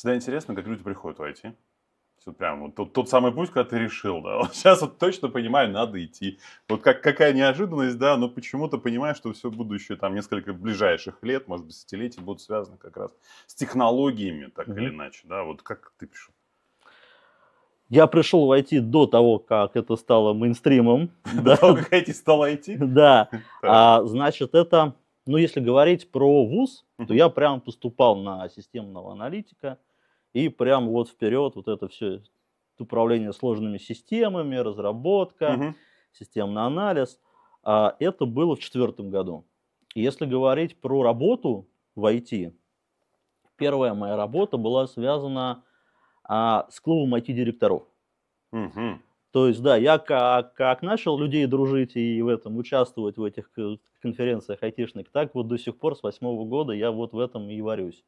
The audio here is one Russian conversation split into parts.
Всегда интересно, как люди приходят в IT. Вот прям вот тот, тот самый путь, когда ты решил, да. Вот сейчас вот точно понимаю, надо идти. Вот как, какая неожиданность, да, но почему-то понимаешь, что все будущее, там, несколько ближайших лет, может быть, десятилетий будут связаны как раз с технологиями, так mm-hmm. или иначе, да. Вот как ты пришел? Я пришел в IT до того, как это стало мейнстримом. До того, как IT стало IT? Да. А, значит, это, ну, если говорить про ВУЗ, то я прям поступал на системного аналитика – и прям вот вперед вот это все управление сложными системами, разработка, угу. системный анализ. А это было в четвертом году. если говорить про работу в IT, первая моя работа была связана а, с клубом IT-директоров. Угу. То есть, да, я как, как начал людей дружить и в этом участвовать в этих э, конференциях айтишных, так вот до сих пор с восьмого года я вот в этом и варюсь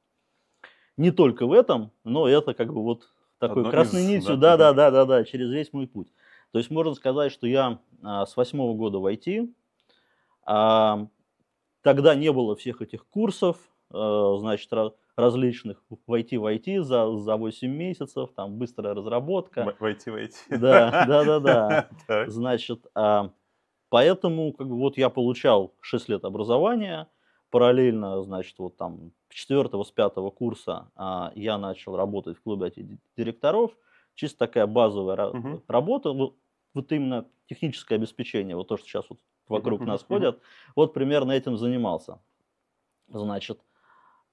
не только в этом, но это как бы вот такой Одно красной из, нитью, да, да, да, да, да, да, через весь мой путь. То есть можно сказать, что я а, с восьмого года в IT, а, тогда не было всех этих курсов, а, значит, различных в IT в IT за, за 8 месяцев, там быстрая разработка. в IT в IT. Да, да, да, да. Значит, а, поэтому как бы, вот я получал 6 лет образования, параллельно, значит, вот там с четвертого, с пятого курса а, я начал работать в клубе директоров. Чисто такая базовая Uh -huh. работа, вот, вот именно техническое обеспечение, вот то, что сейчас вот вокруг uh -huh. нас ходят, uh -huh. вот примерно этим занимался. Значит,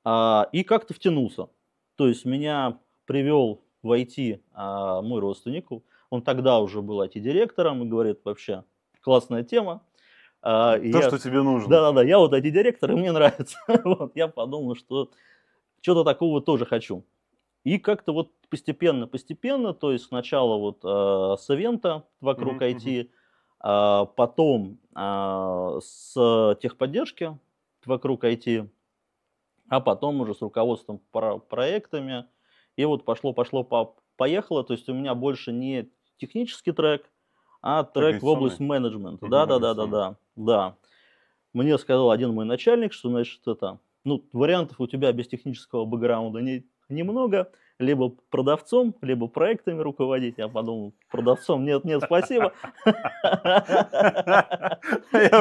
а, и как-то втянулся. То есть меня привел в IT а, мой родственник, он тогда уже был IT-директором и говорит, вообще классная тема, а, То, я, что тебе нужно. Да-да-да, я вот эти директоры мне нравится. вот, я подумал, что что-то такого тоже хочу. И как-то вот постепенно-постепенно, то есть сначала вот э, с ивента вокруг mm-hmm. IT, а потом а, с техподдержки вокруг IT, а потом уже с руководством про проектами. И вот пошло, пошло, по поехало. То есть у меня больше не технический трек, а трек в область менеджмента. Да, да, да, да, да, да. Мне сказал один мой начальник, что значит это, ну, вариантов у тебя без технического бэкграунда не, немного, либо продавцом, либо проектами руководить. Я подумал, продавцом нет, нет, спасибо. Я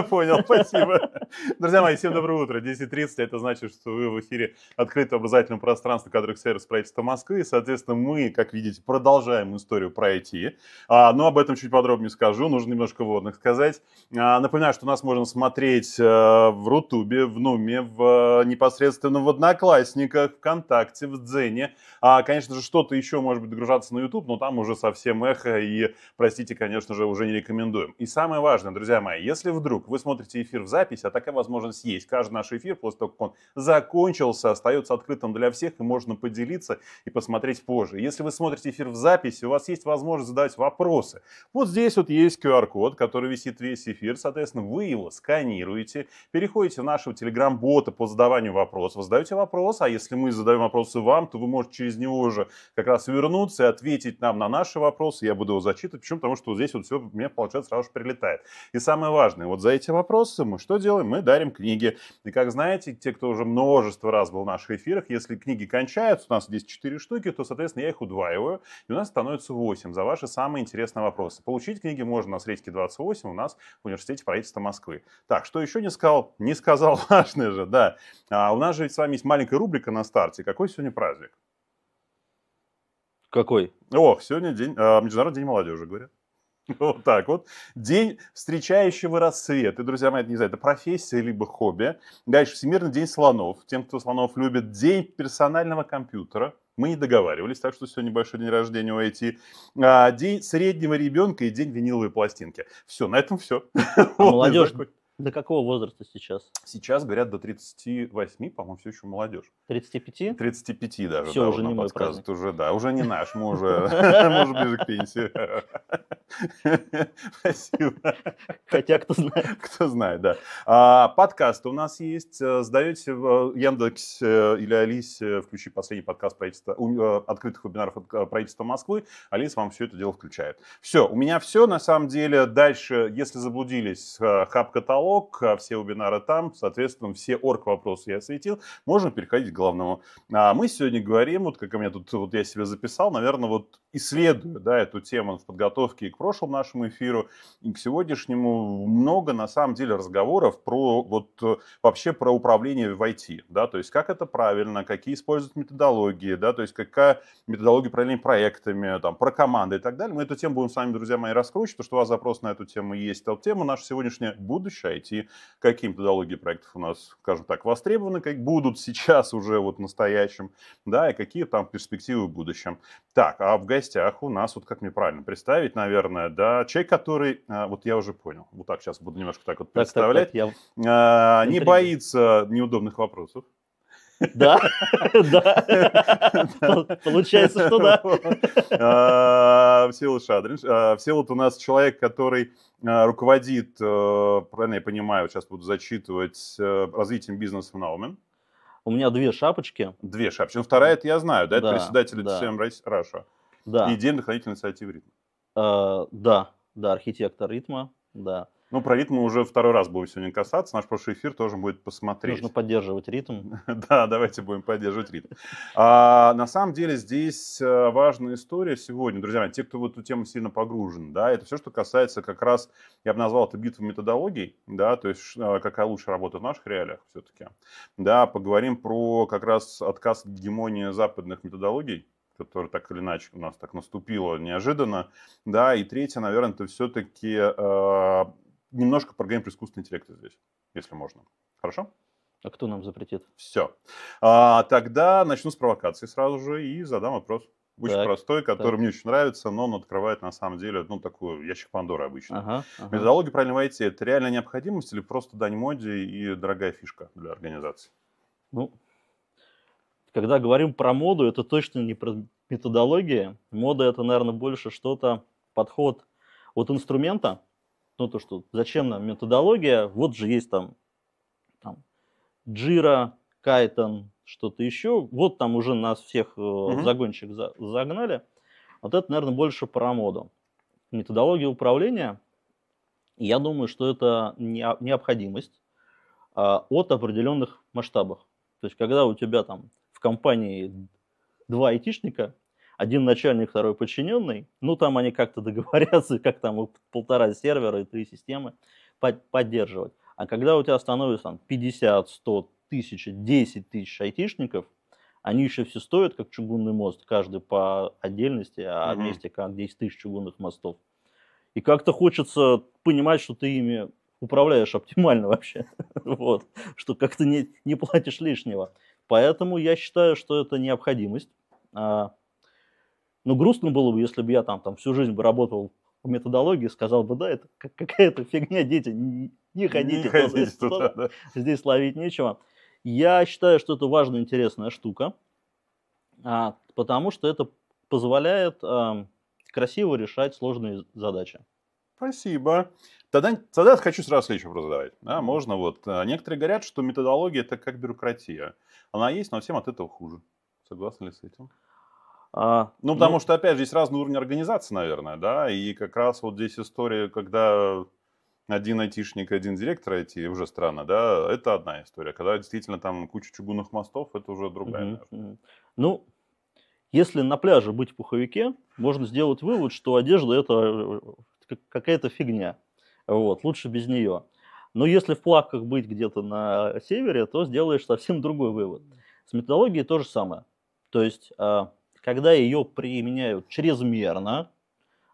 понял, спасибо. Друзья мои, всем доброе утро. 10.30, это значит, что вы в эфире открытого образовательного пространства кадровых сервис правительства Москвы. И, соответственно, мы, как видите, продолжаем историю про IT. А, но об этом чуть подробнее скажу, нужно немножко вводных сказать. А, напоминаю, что нас можно смотреть э, в Рутубе, в Нуме, в э, непосредственно в Одноклассниках, ВКонтакте, в Дзене. А, конечно же, что-то еще может быть догружаться на YouTube, но там уже совсем эхо и, простите, конечно же, уже не рекомендуем. И самое важное, друзья мои, если вдруг вы смотрите эфир в запись, а такая возможность есть, каждый наш эфир после того, как он закончился, остается открытым для всех и можно поделиться и посмотреть позже. Если вы смотрите эфир в записи, у вас есть возможность задать вопросы. Вот здесь вот есть QR-код, который висит весь эфир, соответственно, вы его сканируете, переходите в нашего телеграм-бота по задаванию вопросов, задаете вопрос, а если мы задаем вопросы вам, то вы можете через него тоже как раз вернуться и ответить нам на наши вопросы. Я буду его зачитывать. Почему? Потому что вот здесь вот все мне, получается, сразу же прилетает. И самое важное, вот за эти вопросы мы что делаем? Мы дарим книги. И как знаете, те, кто уже множество раз был в наших эфирах, если книги кончаются, у нас здесь 4 штуки, то, соответственно, я их удваиваю, и у нас становится 8 за ваши самые интересные вопросы. Получить книги можно на Средьке 28 у нас в Университете правительства Москвы. Так, что еще не сказал? Не сказал важное же, да. А у нас же ведь с вами есть маленькая рубрика на старте. Какой сегодня праздник? Какой? О, сегодня день, а, Международный день молодежи, говорят. Вот так вот. День встречающего рассвет. И, друзья мои, это не знаю, это профессия либо хобби. Дальше Всемирный день слонов. Тем, кто слонов любит, день персонального компьютера. Мы не договаривались, так что сегодня большой день рождения у IT. А, день среднего ребенка и день виниловой пластинки. Все, на этом все. А молодежь до какого возраста сейчас? Сейчас, говорят, до 38, по-моему, все еще молодежь. 35? 35 даже. Все, да, уже не мой праздник. Уже, да, уже не наш, мы уже, ближе к пенсии. Спасибо. Хотя кто знает. Кто знает, да. А, подкаст у нас есть. Э, Сдаете в э, Яндекс э, или Алисе, включи последний подкаст правительства, открытых вебинаров от правительства Москвы. Алис вам все это дело включает. Все, у меня все, на самом деле. Дальше, если заблудились, хаб-каталог ОК, а все вебинары там, соответственно, все орг-вопросы я осветил. Можем переходить к главному. А мы сегодня говорим, вот как у меня тут, вот я себе записал, наверное, вот исследую, да, эту тему в подготовке к прошлому нашему эфиру, и к сегодняшнему много, на самом деле, разговоров про вот вообще про управление в IT, да, то есть как это правильно, какие используют методологии, да, то есть какая методология управления проектами, там, про команды и так далее. Мы эту тему будем с вами, друзья мои, раскручивать, потому что у вас запрос на эту тему есть. А вот тема наша сегодняшняя – будущее IT. Какие методологии проектов у нас, скажем так, востребованы, как будут сейчас уже вот настоящим, да, и какие там перспективы в будущем. Так, а в гостях у нас, вот как мне правильно представить, наверное, да, человек, который, а, вот я уже понял, вот так сейчас буду немножко так вот представлять, так, так, так, я... А, не боится неудобных вопросов, да, да. Получается, что да. А, Всеволод Шадрин. А, Всеволод у нас человек, который а, руководит, э, правильно я понимаю, сейчас буду зачитывать, э, развитием бизнеса в Наумен. У меня две шапочки. Две шапочки. Ну, вторая, это я знаю, да, это председатель ТСМ Раша. Да. И дельный хранитель инициативы ритма. Э, да, да, архитектор ритма, да. Ну, про ритм мы уже второй раз будем сегодня касаться. Наш прошлый эфир тоже будет посмотреть. Нужно поддерживать ритм. да, давайте будем поддерживать ритм. А, на самом деле здесь э, важная история сегодня, друзья те, кто в эту тему сильно погружен, да, это все, что касается как раз, я бы назвал это битву методологий, да, то есть э, какая лучше работа в наших реалиях все-таки. Да, поговорим про как раз отказ от гегемонии западных методологий, которая так или иначе у нас так наступила неожиданно, да, и третье, наверное, это все-таки э, немножко поговорим про искусственный интеллект здесь, если можно. Хорошо? А кто нам запретит? Все. А, тогда начну с провокации сразу же и задам вопрос. Очень так, простой, который так. мне очень нравится, но он открывает на самом деле ну, такую ящик Пандоры обычно. Ага, ага. Методология правильного IT – это реальная необходимость или просто дань моде и дорогая фишка для организации? Ну, когда говорим про моду, это точно не про методологию. Мода – это, наверное, больше что-то, подход от инструмента, ну, то, что зачем нам методология, вот же есть там, там Jira, Kaiton, что-то еще. Вот там уже нас всех угу. в загончик за, загнали. Вот это, наверное, больше про моду. Методология управления, я думаю, что это не, необходимость а, от определенных масштабах То есть, когда у тебя там в компании два айтишника, один начальник, второй подчиненный. Ну, там они как-то договорятся, как там полтора сервера и три системы поддерживать. А когда у тебя становится там 50, 100, тысяч, 10 тысяч айтишников, они еще все стоят, как чугунный мост, каждый по отдельности, а угу. вместе как 10 тысяч чугунных мостов. И как-то хочется понимать, что ты ими управляешь оптимально вообще, вот, что как-то не, не платишь лишнего. Поэтому я считаю, что это необходимость. А, но ну, грустно было бы, если бы я там, там всю жизнь бы работал по методологии, сказал бы, да, это какая-то фигня, дети, не, ходите, не ходите здесь, туда, да. здесь ловить нечего. Я считаю, что это важная, интересная штука, а, потому что это позволяет а, красиво решать сложные задачи. Спасибо. Тогда, тогда хочу сразу следующий вопрос задавать. Да, можно вот. А, некоторые говорят, что методология это как бюрократия. Она есть, но всем от этого хуже. Согласны ли с этим? А, ну, потому ну, что, опять же, есть разные уровни организации, наверное, да, и как раз вот здесь история, когда один айтишник, один директор IT, уже странно, да, это одна история. Когда действительно там куча чугунных мостов, это уже другая. Угу, угу. Ну, если на пляже быть в пуховике, можно сделать вывод, что одежда это какая-то фигня. Вот, лучше без нее. Но если в плавках быть где-то на севере, то сделаешь совсем другой вывод. С методологией то же самое. То есть а, когда ее применяют чрезмерно,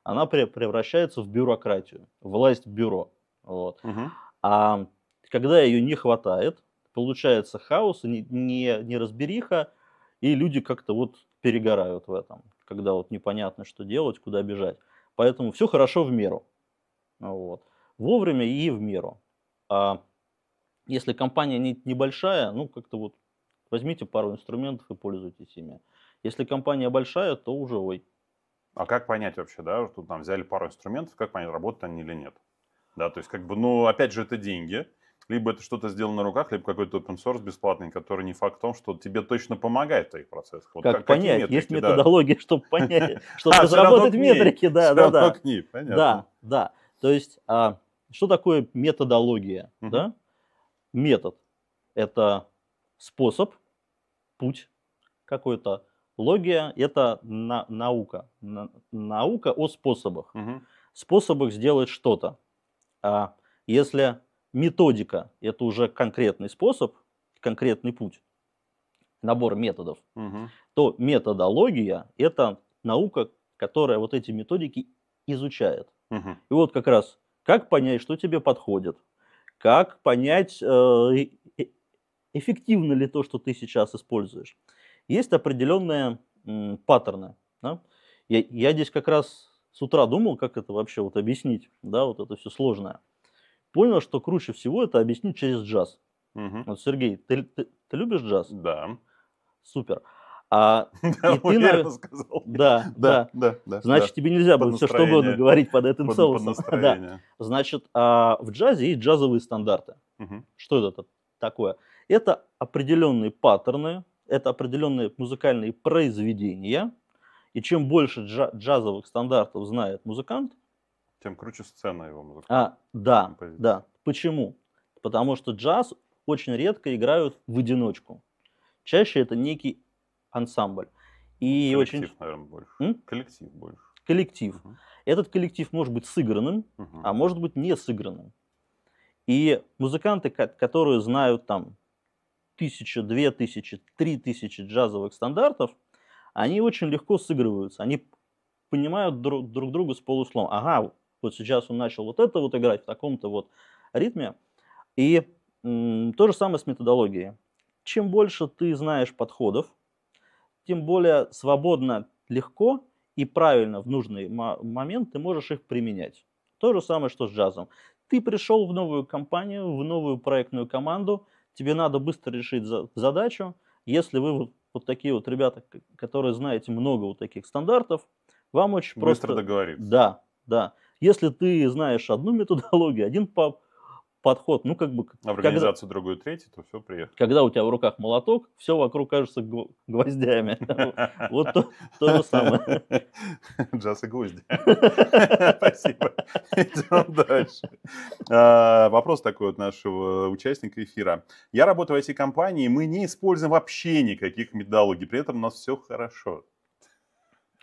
она превращается в бюрократию, власть бюро. Вот. Угу. А когда ее не хватает, получается хаос, не, не, не разбериха, и люди как-то вот перегорают в этом, когда вот непонятно, что делать, куда бежать. Поэтому все хорошо в меру. Вот. Вовремя и в меру. А если компания небольшая, ну как-то вот возьмите пару инструментов и пользуйтесь ими. Если компания большая, то уже ой. А как понять вообще, да, что там взяли пару инструментов, как понять, работают они или нет? Да, то есть как бы, ну, опять же, это деньги. Либо это что-то сделано на руках, либо какой-то open source бесплатный, который не факт в том, что тебе точно помогает в твоих процессах. Вот как, как понять? Метрики, Есть методология, да? чтобы понять, чтобы а, разработать метрики. Да, да, да. Да, да. То есть, а, что такое методология? Да? Метод – это способ, путь какой-то Логия – это на, наука. На, наука о способах. Угу. Способах сделать что-то. А если методика – это уже конкретный способ, конкретный путь, набор методов, угу. то методология – это наука, которая вот эти методики изучает. Угу. И вот как раз как понять, что тебе подходит, как понять, э, э, э эффективно ли то, что ты сейчас используешь. Есть определенные м, паттерны. Да? Я, я здесь как раз с утра думал, как это вообще вот объяснить, да, вот это все сложное. Понял, что круче всего это объяснить через джаз. Угу. Вот, Сергей, ты, ты, ты любишь джаз? Да. Супер. А, да, и ты, наверное, сказал. Да, да, да, да. Значит, да. тебе нельзя было все что угодно говорить под этим под, соусом. Под да. Значит, а, в джазе есть джазовые стандарты. Угу. Что это такое? Это определенные паттерны, это определенные музыкальные произведения, и чем больше джа- джазовых стандартов знает музыкант, тем круче сцена его музыка. А, да, композиция. да. Почему? Потому что джаз очень редко играют в одиночку. Чаще это некий ансамбль. И ну, коллектив, очень... наверное, больше. М? Коллектив больше. Коллектив. Угу. Этот коллектив может быть сыгранным, угу. а может быть не сыгранным. И музыканты, которые знают там тысяча, две тысячи, три тысячи джазовых стандартов, они очень легко сыгрываются. Они понимают друг, друг друга с полуслом. Ага, вот сейчас он начал вот это вот играть в таком-то вот ритме. И м, то же самое с методологией. Чем больше ты знаешь подходов, тем более свободно, легко и правильно в нужный момент ты можешь их применять. То же самое, что с джазом. Ты пришел в новую компанию, в новую проектную команду – тебе надо быстро решить задачу. Если вы вот, вот такие вот ребята, которые знаете много вот таких стандартов, вам очень быстро просто... Быстро договориться. Да, да. Если ты знаешь одну методологию, один пап, подход, ну, как бы... А в организацию когда, другую третью, то все приехало. Когда у тебя в руках молоток, все вокруг кажется гвоздями. Вот то же самое. Джаз и гвозди. Спасибо. Идем дальше. А, вопрос такой от нашего участника эфира. Я работаю в IT-компании, мы не используем вообще никаких методологий, при этом у нас все хорошо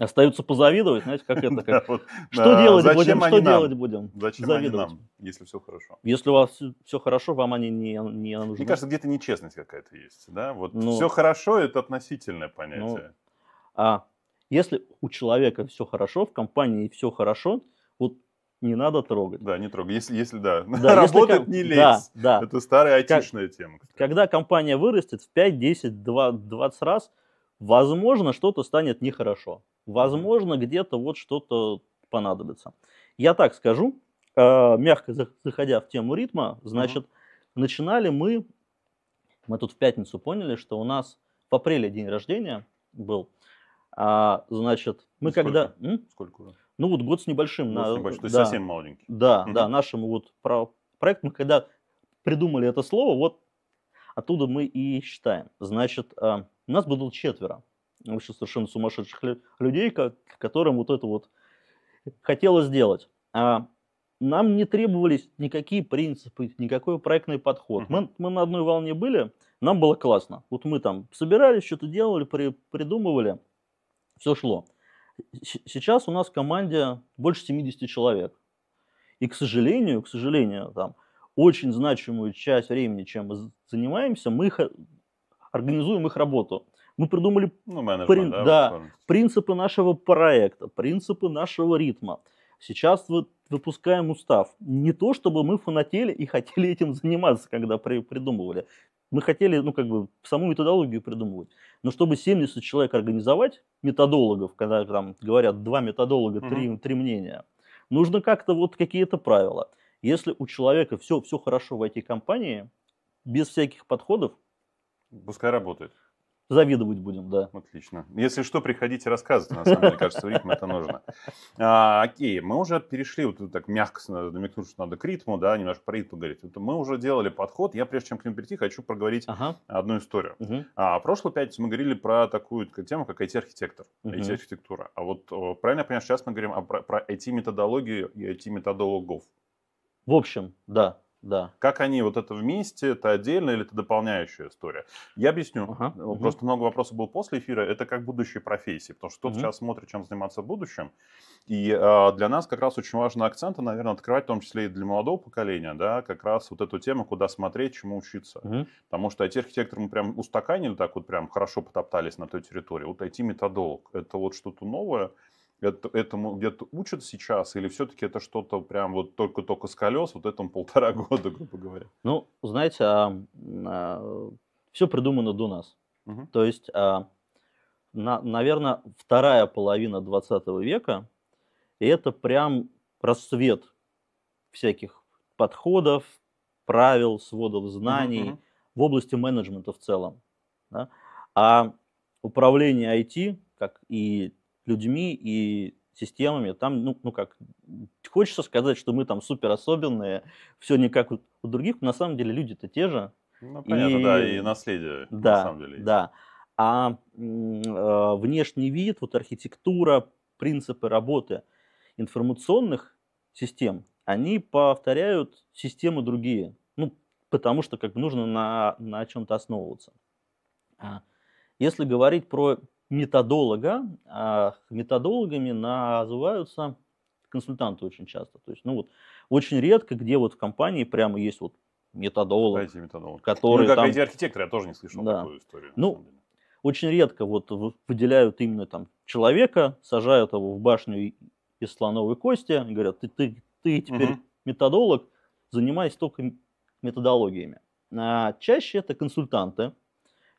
остаются позавидовать, знаете, как это. Как... вот, что да, делать будем? Что нам? делать будем? Зачем Завидовать. они нам, если все хорошо? Если у вас все хорошо, вам они не, не нужны. Мне кажется, где-то нечестность какая-то есть. Да? Вот ну, все хорошо это относительное понятие. Ну, а если у человека все хорошо, в компании все хорошо, вот не надо трогать. Да, не трогай. Если, если да, да работать если, не лезь. Да, да. Это старая айтишная как, тема. Кстати. Когда компания вырастет в 5, 10, 2, 20 раз, Возможно, что-то станет нехорошо. Возможно, где-то вот что-то понадобится. Я так скажу, э, мягко заходя в тему ритма, значит, mm начинали мы, мы тут в пятницу поняли, что у нас в апреле день рождения был. А, значит, мы Сколько? когда... М? Сколько уже? Ну вот год с небольшим. Год на... с небольшим, да, то совсем молоденький. Да, mm да, нашему вот про... проект мы когда придумали это слово, вот Оттуда мы и считаем. Значит, у а, нас было четверо. Вообще совершенно сумасшедших людей, которым вот это вот хотелось сделать. А, нам не требовались никакие принципы, никакой проектный подход. Мы, мы на одной волне были, нам было классно. Вот мы там собирались, что-то делали, при, придумывали, все шло. Сейчас у нас в команде больше 70 человек. И, к сожалению, к сожалению, там, очень значимую часть времени, чем мы занимаемся, мы их, э, организуем их работу. Мы придумали ну, при, да, да, принципы нашего проекта, принципы нашего ритма. Сейчас вот выпускаем устав. Не то, чтобы мы фанатели и хотели этим заниматься, когда при, придумывали. Мы хотели, ну, как бы, саму методологию придумывать. Но чтобы 70 человек организовать, методологов, когда там говорят два методолога, три, mm три мнения, нужно как-то вот какие-то правила – если у человека все, все хорошо в IT-компании, без всяких подходов... Пускай работает. Завидовать будем, да. Отлично. Если что, приходите рассказывать. На самом деле, кажется, в ритм это нужно. А, окей, мы уже перешли, вот так мягко намекнуть, что надо к ритму, да, немножко про ритм говорить. Вот мы уже делали подход. Я, прежде чем к ним перейти, хочу проговорить ага. одну историю. Угу. А, прошлую пятницу мы говорили про такую тему, как IT-архитектор, угу. IT-архитектура. А вот правильно я понимаю, сейчас мы говорим о, про, про IT-методологию и IT-методологов. В общем, да, да. Как они вот это вместе, это отдельно или это дополняющая история? Я объясню. Ага. Э, просто угу. много вопросов было после эфира. Это как будущие профессии, потому что кто-то угу. сейчас смотрит, чем заниматься в будущем. И э, для нас как раз очень важно акценты, а, наверное, открывать, в том числе и для молодого поколения, да, как раз вот эту тему, куда смотреть, чему учиться. Угу. Потому что IT-архитектор мы прям устаканили, так вот прям хорошо потоптались на той территории. Вот IT-методолог – это вот что-то новое, это, этому где-то учат сейчас, или все-таки это что-то прям вот только-только с колес, вот этому полтора года, грубо говоря? Ну, знаете, а, а, все придумано до нас. Угу. То есть, а, на, наверное, вторая половина 20 века, и это прям рассвет всяких подходов, правил, сводов знаний угу. в области менеджмента в целом. Да? А управление IT, как и людьми и системами. Там, ну, ну как, хочется сказать, что мы там супер особенные, все не как у, у других, на самом деле люди-то те же. Ну, понятно, и, да, и наследие, да, на самом деле. Есть. Да, а э, внешний вид, вот архитектура, принципы работы информационных систем, они повторяют системы другие, ну, потому что как бы нужно на, на чем-то основываться. А если говорить про методолога, а методологами называются консультанты очень часто. То есть, ну вот, очень редко, где вот в компании прямо есть вот методолог, IT-методолог. который ну, как там... IT-архитектор, я тоже не слышал да. такую историю. Ну, очень редко вот выделяют именно там человека, сажают его в башню из слоновой кости, говорят, ты, ты, ты теперь угу. методолог, занимайся только методологиями. А чаще это консультанты,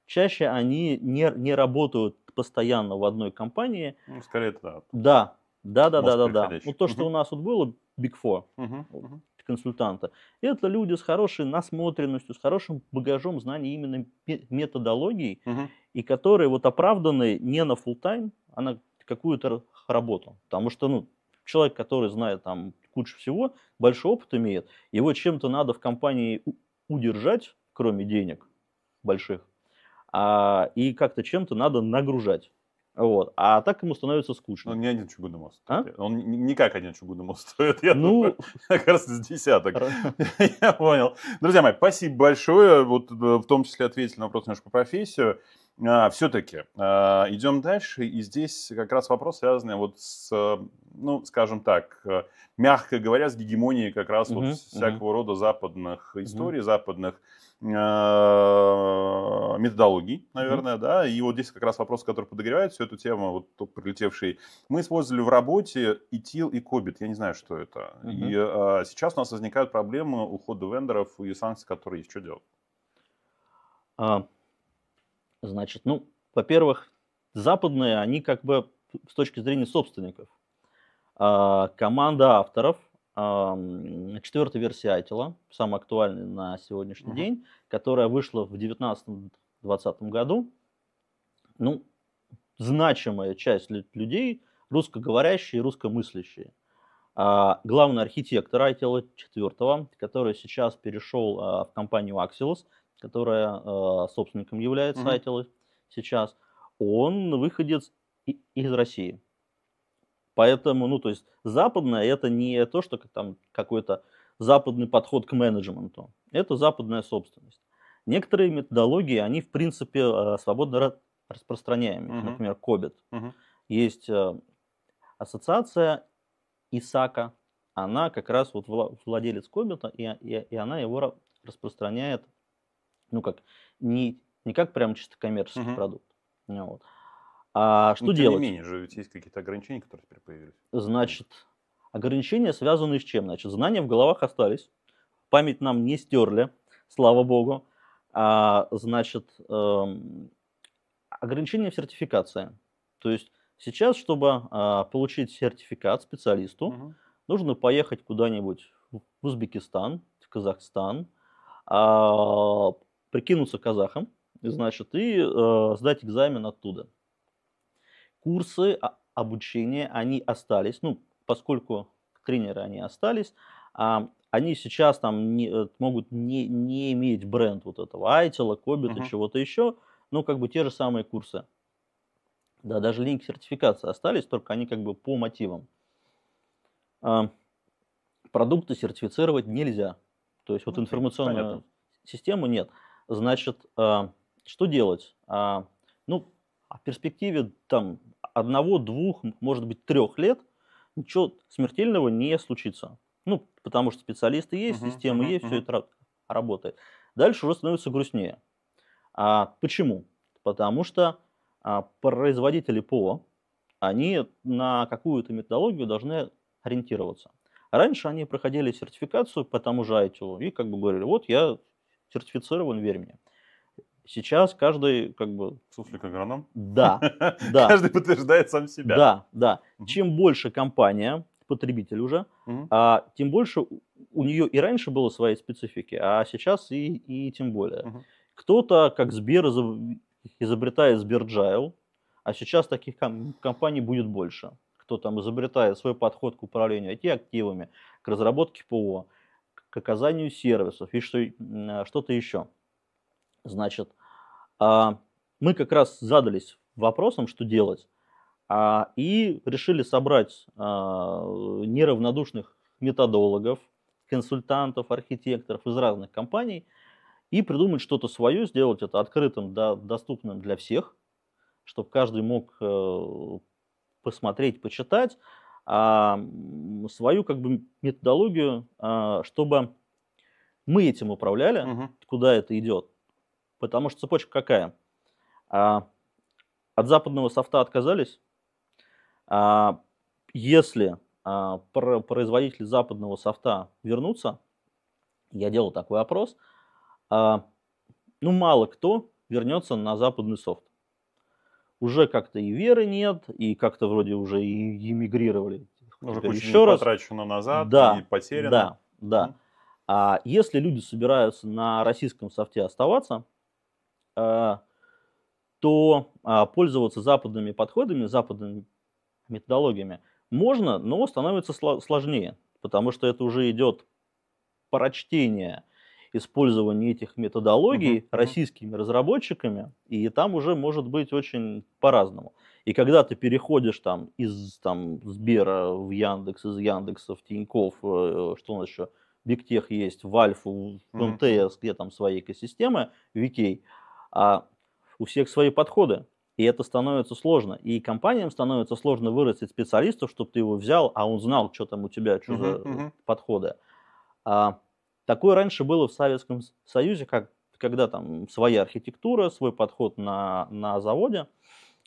чаще они не, не работают постоянно в одной компании. Ну, скорее это да. Да, да, да, да, да, да. Ну, то, что угу. у нас вот было, Big Four. Угу, консультанта. Это люди с хорошей насмотренностью, с хорошим багажом знаний именно методологии угу. и которые вот оправданы не на full тайм а на какую-то работу. Потому что ну, человек, который знает там кучу всего, большой опыт имеет, его чем-то надо в компании удержать, кроме денег больших а, и как-то чем-то надо нагружать. Вот. А так ему становится скучно. Он не один чугунный мост. А? Он не как один чугунный мост стоит. Я ну... думаю, как раз с десяток. Я понял. Друзья мои, спасибо большое. Вот э, в том числе ответили на вопрос наш по профессию. А, все-таки а, идем дальше. И здесь как раз вопрос, связанный вот с, ну, скажем так, э, мягко говоря, с гегемонией как раз вот всякого рода западных историй, западных а, методологий, наверное, да, и вот здесь как раз вопрос, который подогревает всю эту тему, вот только прилетевший. Мы использовали в работе и ТИЛ, и Кобит, я не знаю, что это. Mm-hmm. И а, сейчас у нас возникают проблемы ухода вендоров и санкций, которые есть, что делать? А, значит, ну, во-первых, западные, они как бы с точки зрения собственников, а, команда авторов – четвертая версия Айтела самая актуальная на сегодняшний uh день, которая вышла в 2019-2020 году. Ну, значимая часть людей русскоговорящие и русскомыслящие. А, главный архитектор Айтела четвертого, который сейчас перешел а, в компанию Axelos, которая а, собственником является mm-hmm. сейчас, он выходец из России. Поэтому, ну, то есть западное это не то, что там какой-то западный подход к менеджменту. Это западная собственность. Некоторые методологии, они, в принципе, э, свободно распространяемы. Uh-huh. Например, Кобит. Uh-huh. Есть э, ассоциация Исака. Она как раз вот владелец Кобита, и, и, и она его распространяет, ну, как, не, не как прям чисто коммерческий uh-huh. продукт. Вот. А что Но, ну, делать? Тем не менее, же ведь есть какие-то ограничения, которые теперь появились. Значит, ограничения связаны с чем? Значит, знания в головах остались, память нам не стерли, слава богу. А, значит, эм, ограничения в сертификации. То есть сейчас, чтобы э, получить сертификат специалисту, угу. нужно поехать куда-нибудь в Узбекистан, в Казахстан, э, прикинуться казахом, значит, и э, сдать экзамен оттуда курсы а, обучения, они остались, ну, поскольку тренеры они остались, а, они сейчас там не, э, могут не, не иметь бренд вот этого айтела, кобита, uh-huh. чего-то еще, но как бы те же самые курсы. Да, даже линки сертификации остались, только они как бы по мотивам. А, продукты сертифицировать нельзя. То есть вот okay, ну, информационную понятно. систему нет. Значит, а, что делать? А, ну, а в перспективе там одного, двух, может быть, трех лет ничего смертельного не случится. Ну, потому что специалисты есть, uh системы uh есть, uh все это работает. Дальше уже становится грустнее. А почему? Потому что а, производители ПО, они на какую-то методологию должны ориентироваться. Раньше они проходили сертификацию по тому же ITO и как бы говорили, вот я сертифицирован, верь мне. Сейчас каждый как бы... Суслик агроном? Да, да. Каждый подтверждает сам себя. Да, да. Угу. Чем больше компания, потребитель уже, угу. а, тем больше у нее и раньше было свои специфики, а сейчас и, и тем более. Угу. Кто-то, как Сбер, изобретает Сберджайл, а сейчас таких ком- компаний будет больше. Кто там изобретает свой подход к управлению IT-активами, к разработке ПО, к оказанию сервисов и что, а, что-то еще. Значит, а, мы как раз задались вопросом, что делать, а, и решили собрать а, неравнодушных методологов, консультантов, архитекторов из разных компаний и придумать что-то свое, сделать это открытым, доступным для всех, чтобы каждый мог э, посмотреть, почитать свою как бы методологию, чтобы мы этим управляли, угу. куда это идет. Потому что цепочка какая? А, от западного софта отказались. А, если а, про производители западного софта вернутся, я делал такой опрос, а, ну мало кто вернется на западный софт. Уже как-то и веры нет, и как-то вроде уже и эмигрировали. Уже еще раз. потрачено назад да, и потеряно. Да, да. А если люди собираются на российском софте оставаться, а, то а, пользоваться западными подходами, западными методологиями можно, но становится сложнее, потому что это уже идет прочтение использования этих методологий угу, российскими разработчиками, и там уже может быть очень по-разному. И когда ты переходишь там из там, Сбера в Яндекс, из Яндекса в Тиньков, э, что у нас еще, Бигтех есть, в Альфу, в МТС, где там свои экосистемы, Викей, а у всех свои подходы, и это становится сложно. И компаниям становится сложно вырастить специалистов, чтобы ты его взял, а он знал, что там у тебя, что за uh-huh, uh-huh. подходы. А, такое раньше было в Советском Союзе, как, когда там своя архитектура, свой подход на, на заводе.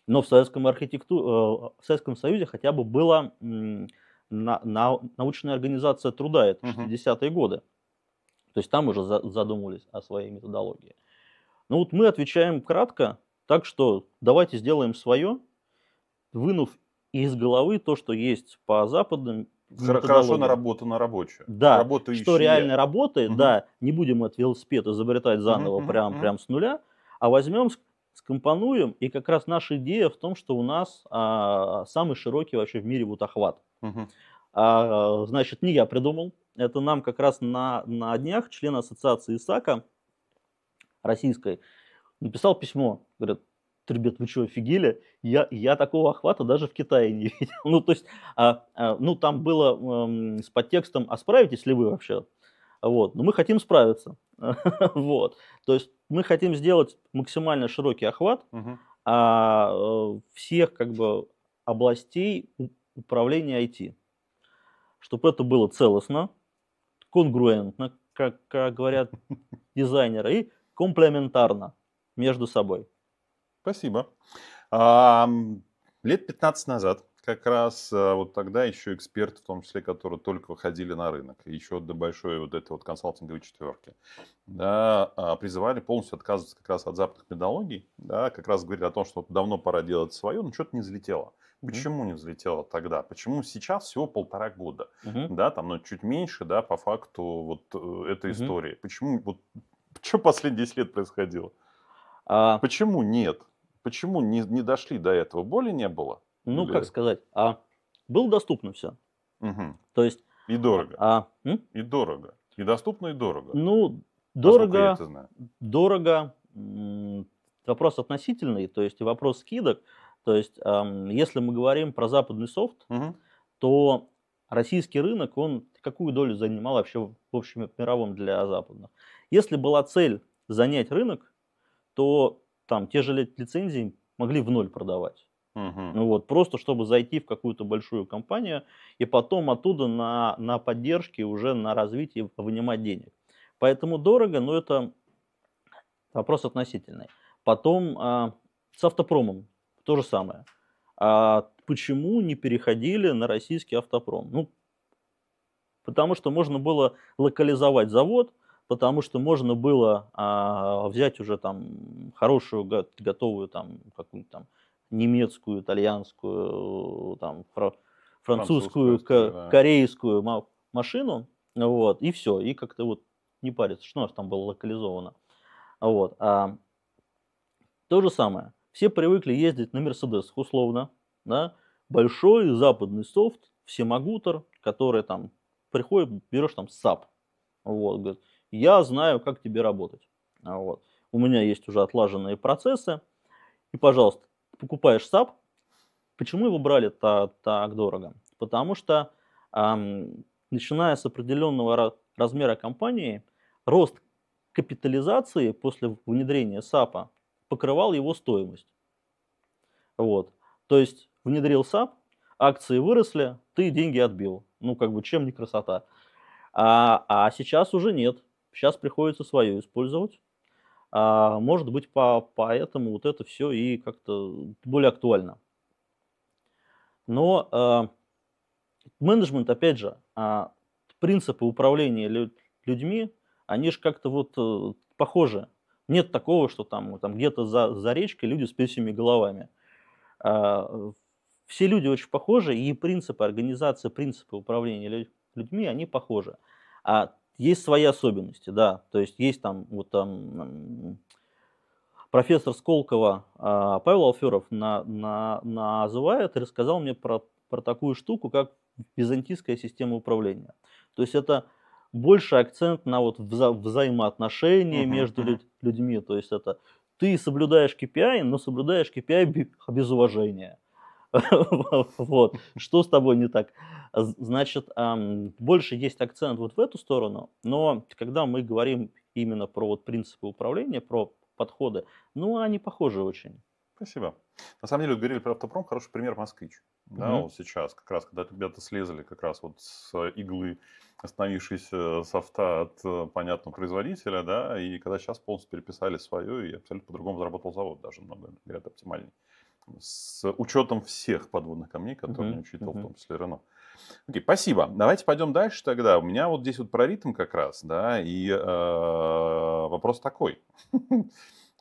Но в Советском, архитекту... Э, в Советском Союзе хотя бы была на, на, научная организация труда, это 60-е uh-huh. годы. То есть там уже за, задумывались о своей методологии. Ну вот мы отвечаем кратко, так что давайте сделаем свое, вынув из головы то, что есть по западным Хорошо наработано рабочее. Да, Работающие. что реально работает, угу. да, не будем этот велосипед изобретать заново угу, прям, угу. прям с нуля, а возьмем, скомпонуем, и как раз наша идея в том, что у нас а, самый широкий вообще в мире вот охват. Угу. А, значит, не я придумал, это нам как раз на, на днях члены ассоциации ИСАКа российской, написал письмо, говорят, ребят, вы что, офигели? Я, я такого охвата даже в Китае не видел. Ну, то есть, а, а, ну, там было эм, с подтекстом, а справитесь ли вы вообще? Вот, но «Ну, мы хотим справиться. вот, то есть мы хотим сделать максимально широкий охват а, э, всех, как бы, областей управления IT. Чтобы это было целостно, конгруентно, как, как говорят дизайнеры, и комплементарно между собой. Спасибо. А, лет 15 назад как раз а, вот тогда еще эксперты, в том числе, которые только выходили на рынок, еще до большой вот этой вот консалтинговой четверки, да, а, призывали полностью отказываться как раз от западных методологий, да, как раз говорили о том, что давно пора делать свое, но что-то не взлетело. Почему не взлетело тогда? Почему сейчас всего полтора года? Угу. Да, там, ну, чуть меньше, да, по факту вот э, этой угу. истории. Почему вот что последние 10 лет происходило? А... Почему нет? Почему не, не дошли до этого? Боли не было? Ну, Или... как сказать, а было доступно все. Угу. То есть... И дорого. А, и дорого. И доступно, и дорого. Ну, а дорого, дорого, вопрос относительный, то есть и вопрос скидок. То есть, эм, если мы говорим про западный софт, угу. то российский рынок, он какую долю занимал вообще в общем мировом для западных. Если была цель занять рынок, то там те же лицензии могли в ноль продавать. Угу. вот, просто чтобы зайти в какую-то большую компанию и потом оттуда на, на поддержке уже на развитие вынимать денег. Поэтому дорого, но это вопрос относительный. Потом а, с автопромом то же самое. А почему не переходили на российский автопром? Ну, потому что можно было локализовать завод, потому что можно было а, взять уже там хорошую готовую там какую-то там немецкую, итальянскую, там фра французскую, французскую да. корейскую машину, вот и все, и как-то вот не париться, что у нас там было локализовано, вот. А, то же самое. Все привыкли ездить на Мерседес, условно, да, большой западный софт, всемогутор, который там приходит, берешь там SAP вот, говорит, я знаю, как тебе работать. А вот. У меня есть уже отлаженные процессы. И, пожалуйста, покупаешь SAP Почему его брали так, так дорого? Потому что, эм, начиная с определенного размера компании, рост капитализации после внедрения SAP покрывал его стоимость. Вот. То есть внедрил SAP акции выросли, ты деньги отбил. Ну, как бы, чем не красота? А, а сейчас уже нет. Сейчас приходится свое использовать. А, может быть, по, поэтому вот это все и как-то более актуально. Но а, менеджмент, опять же, а, принципы управления люд, людьми, они же как-то вот э, похожи. Нет такого, что там, там где-то за, за речкой люди с песями головами. Э, все люди очень похожи, и принципы организации, принципы управления людьми, они похожи. А есть свои особенности, да, то есть есть там вот там профессор Сколково а, Павел Алферов на, на, называет и рассказал мне про, про такую штуку, как византийская система управления. То есть это больше акцент на вот вза взаимоотношения uh-huh, между uh-huh. людьми, то есть это ты соблюдаешь KPI, а, но соблюдаешь KPI а без уважения. вот. Что с тобой не так? Значит, больше есть акцент вот в эту сторону, но когда мы говорим именно про вот принципы управления, про подходы, ну, они похожи очень. Спасибо. На самом деле, вы говорили про автопром, хороший пример москвич. Да, угу. вот сейчас, как раз, когда ребята слезли как раз вот с иглы, остановившись с авто от э, понятного производителя, да, и когда сейчас полностью переписали свое, и абсолютно по-другому заработал завод, даже много, говорят, оптимальнее с учетом всех подводных камней, которые uh-huh, я учитывал, uh-huh. в том числе Рено. Окей, спасибо. Давайте пойдем дальше тогда. У меня вот здесь вот про ритм как раз, да, и э, вопрос такой.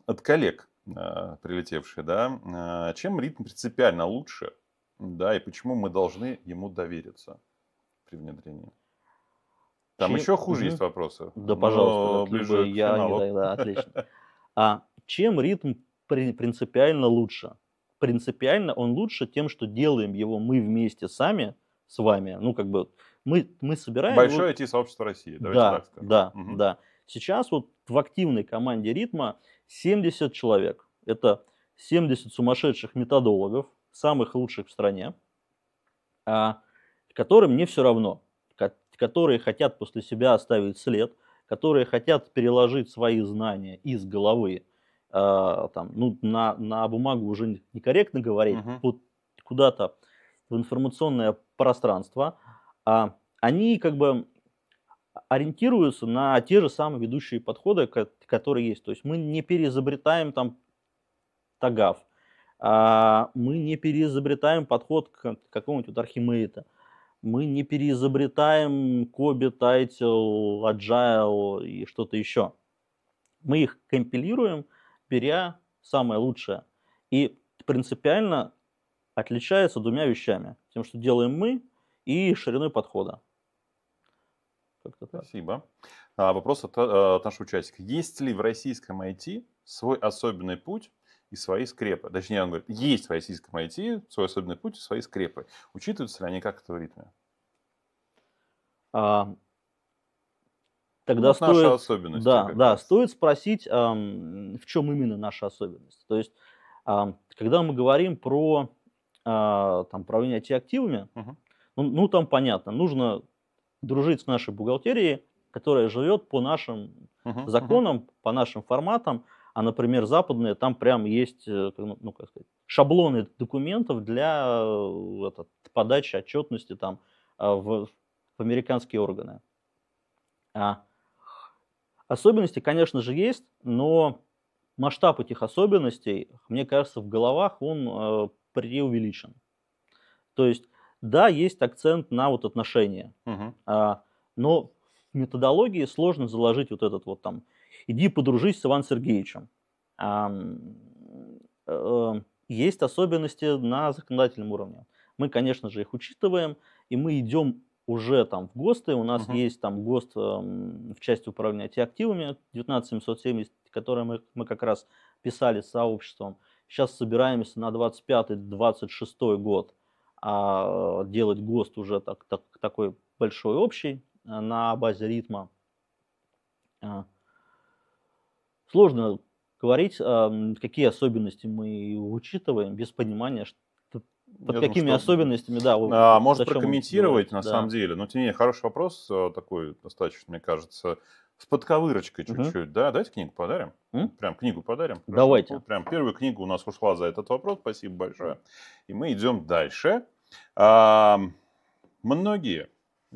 От коллег э, прилетевшие, да, э, чем ритм принципиально лучше, да, и почему мы должны ему довериться при внедрении? Там чем... еще хуже угу. есть вопросы. Да, пожалуйста, ближе я да, отлично. А чем ритм принципиально лучше? принципиально он лучше тем, что делаем его мы вместе сами с вами. Ну, как бы мы, мы собираем... Большое вот... IT-сообщество России, давайте да, так скажем. Да, угу. да. Сейчас вот в активной команде «Ритма» 70 человек. Это 70 сумасшедших методологов, самых лучших в стране, а, которым не все равно, которые хотят после себя оставить след, которые хотят переложить свои знания из головы а, там, ну, на, на бумагу уже некорректно говорить, угу. куда-то в информационное пространство, а они как бы ориентируются на те же самые ведущие подходы, которые есть. То есть мы не переизобретаем там тагав, а, мы не переизобретаем подход к какому-нибудь вот Архимеита, мы не переизобретаем Коби, Тайтл, Agile и что-то еще. Мы их компилируем – беря самое лучшее. И принципиально отличается двумя вещами. Тем, что делаем мы, и шириной подхода. Спасибо. А, вопрос от, э, от нашего участника. Есть ли в российском IT свой особенный путь и свои скрепы? Точнее, он говорит, есть в российском IT свой особенный путь и свои скрепы. Учитываются ли они как-то в ритме? А, Тогда вот стоит, наша особенность. Да, да, стоит спросить, эм, в чем именно наша особенность. То есть, эм, когда мы говорим про э, там, управление IT-активами, угу. ну, ну, там понятно, нужно дружить с нашей бухгалтерией, которая живет по нашим угу, законам, угу. по нашим форматам, а, например, западные, там прям есть э, ну, ну, как сказать, шаблоны документов для э, это, подачи отчетности там, а, в, в американские органы. А Особенности, конечно же, есть, но масштаб этих особенностей, мне кажется, в головах он э, преувеличен. То есть, да, есть акцент на вот отношения, угу. а, но в методологии сложно заложить вот этот вот там «иди подружись с Иваном Сергеевичем». А, э, есть особенности на законодательном уровне. Мы, конечно же, их учитываем, и мы идем уже там в ГОСТы. У нас угу. есть там ГОСТ э, в части управления активами 19770, которые мы, мы как раз писали с сообществом. Сейчас собираемся на 25-26 год а, делать ГОСТ уже так, так, такой большой общий э, на базе ритма. Э, сложно говорить, эм, какие особенности мы учитываем, без понимания, что. Под Я какими думаю, что... особенностями, да. Вы, а, может прокомментировать, на да. самом деле. Но, ну, тем не менее, хороший вопрос э, такой достаточно, мне кажется, с подковырочкой чуть-чуть. Угу. Да, давайте книгу подарим. М? Прям книгу подарим. Хорошо. Давайте. Прям первая книга у нас ушла за этот вопрос. Спасибо большое. И мы идем дальше. А, многие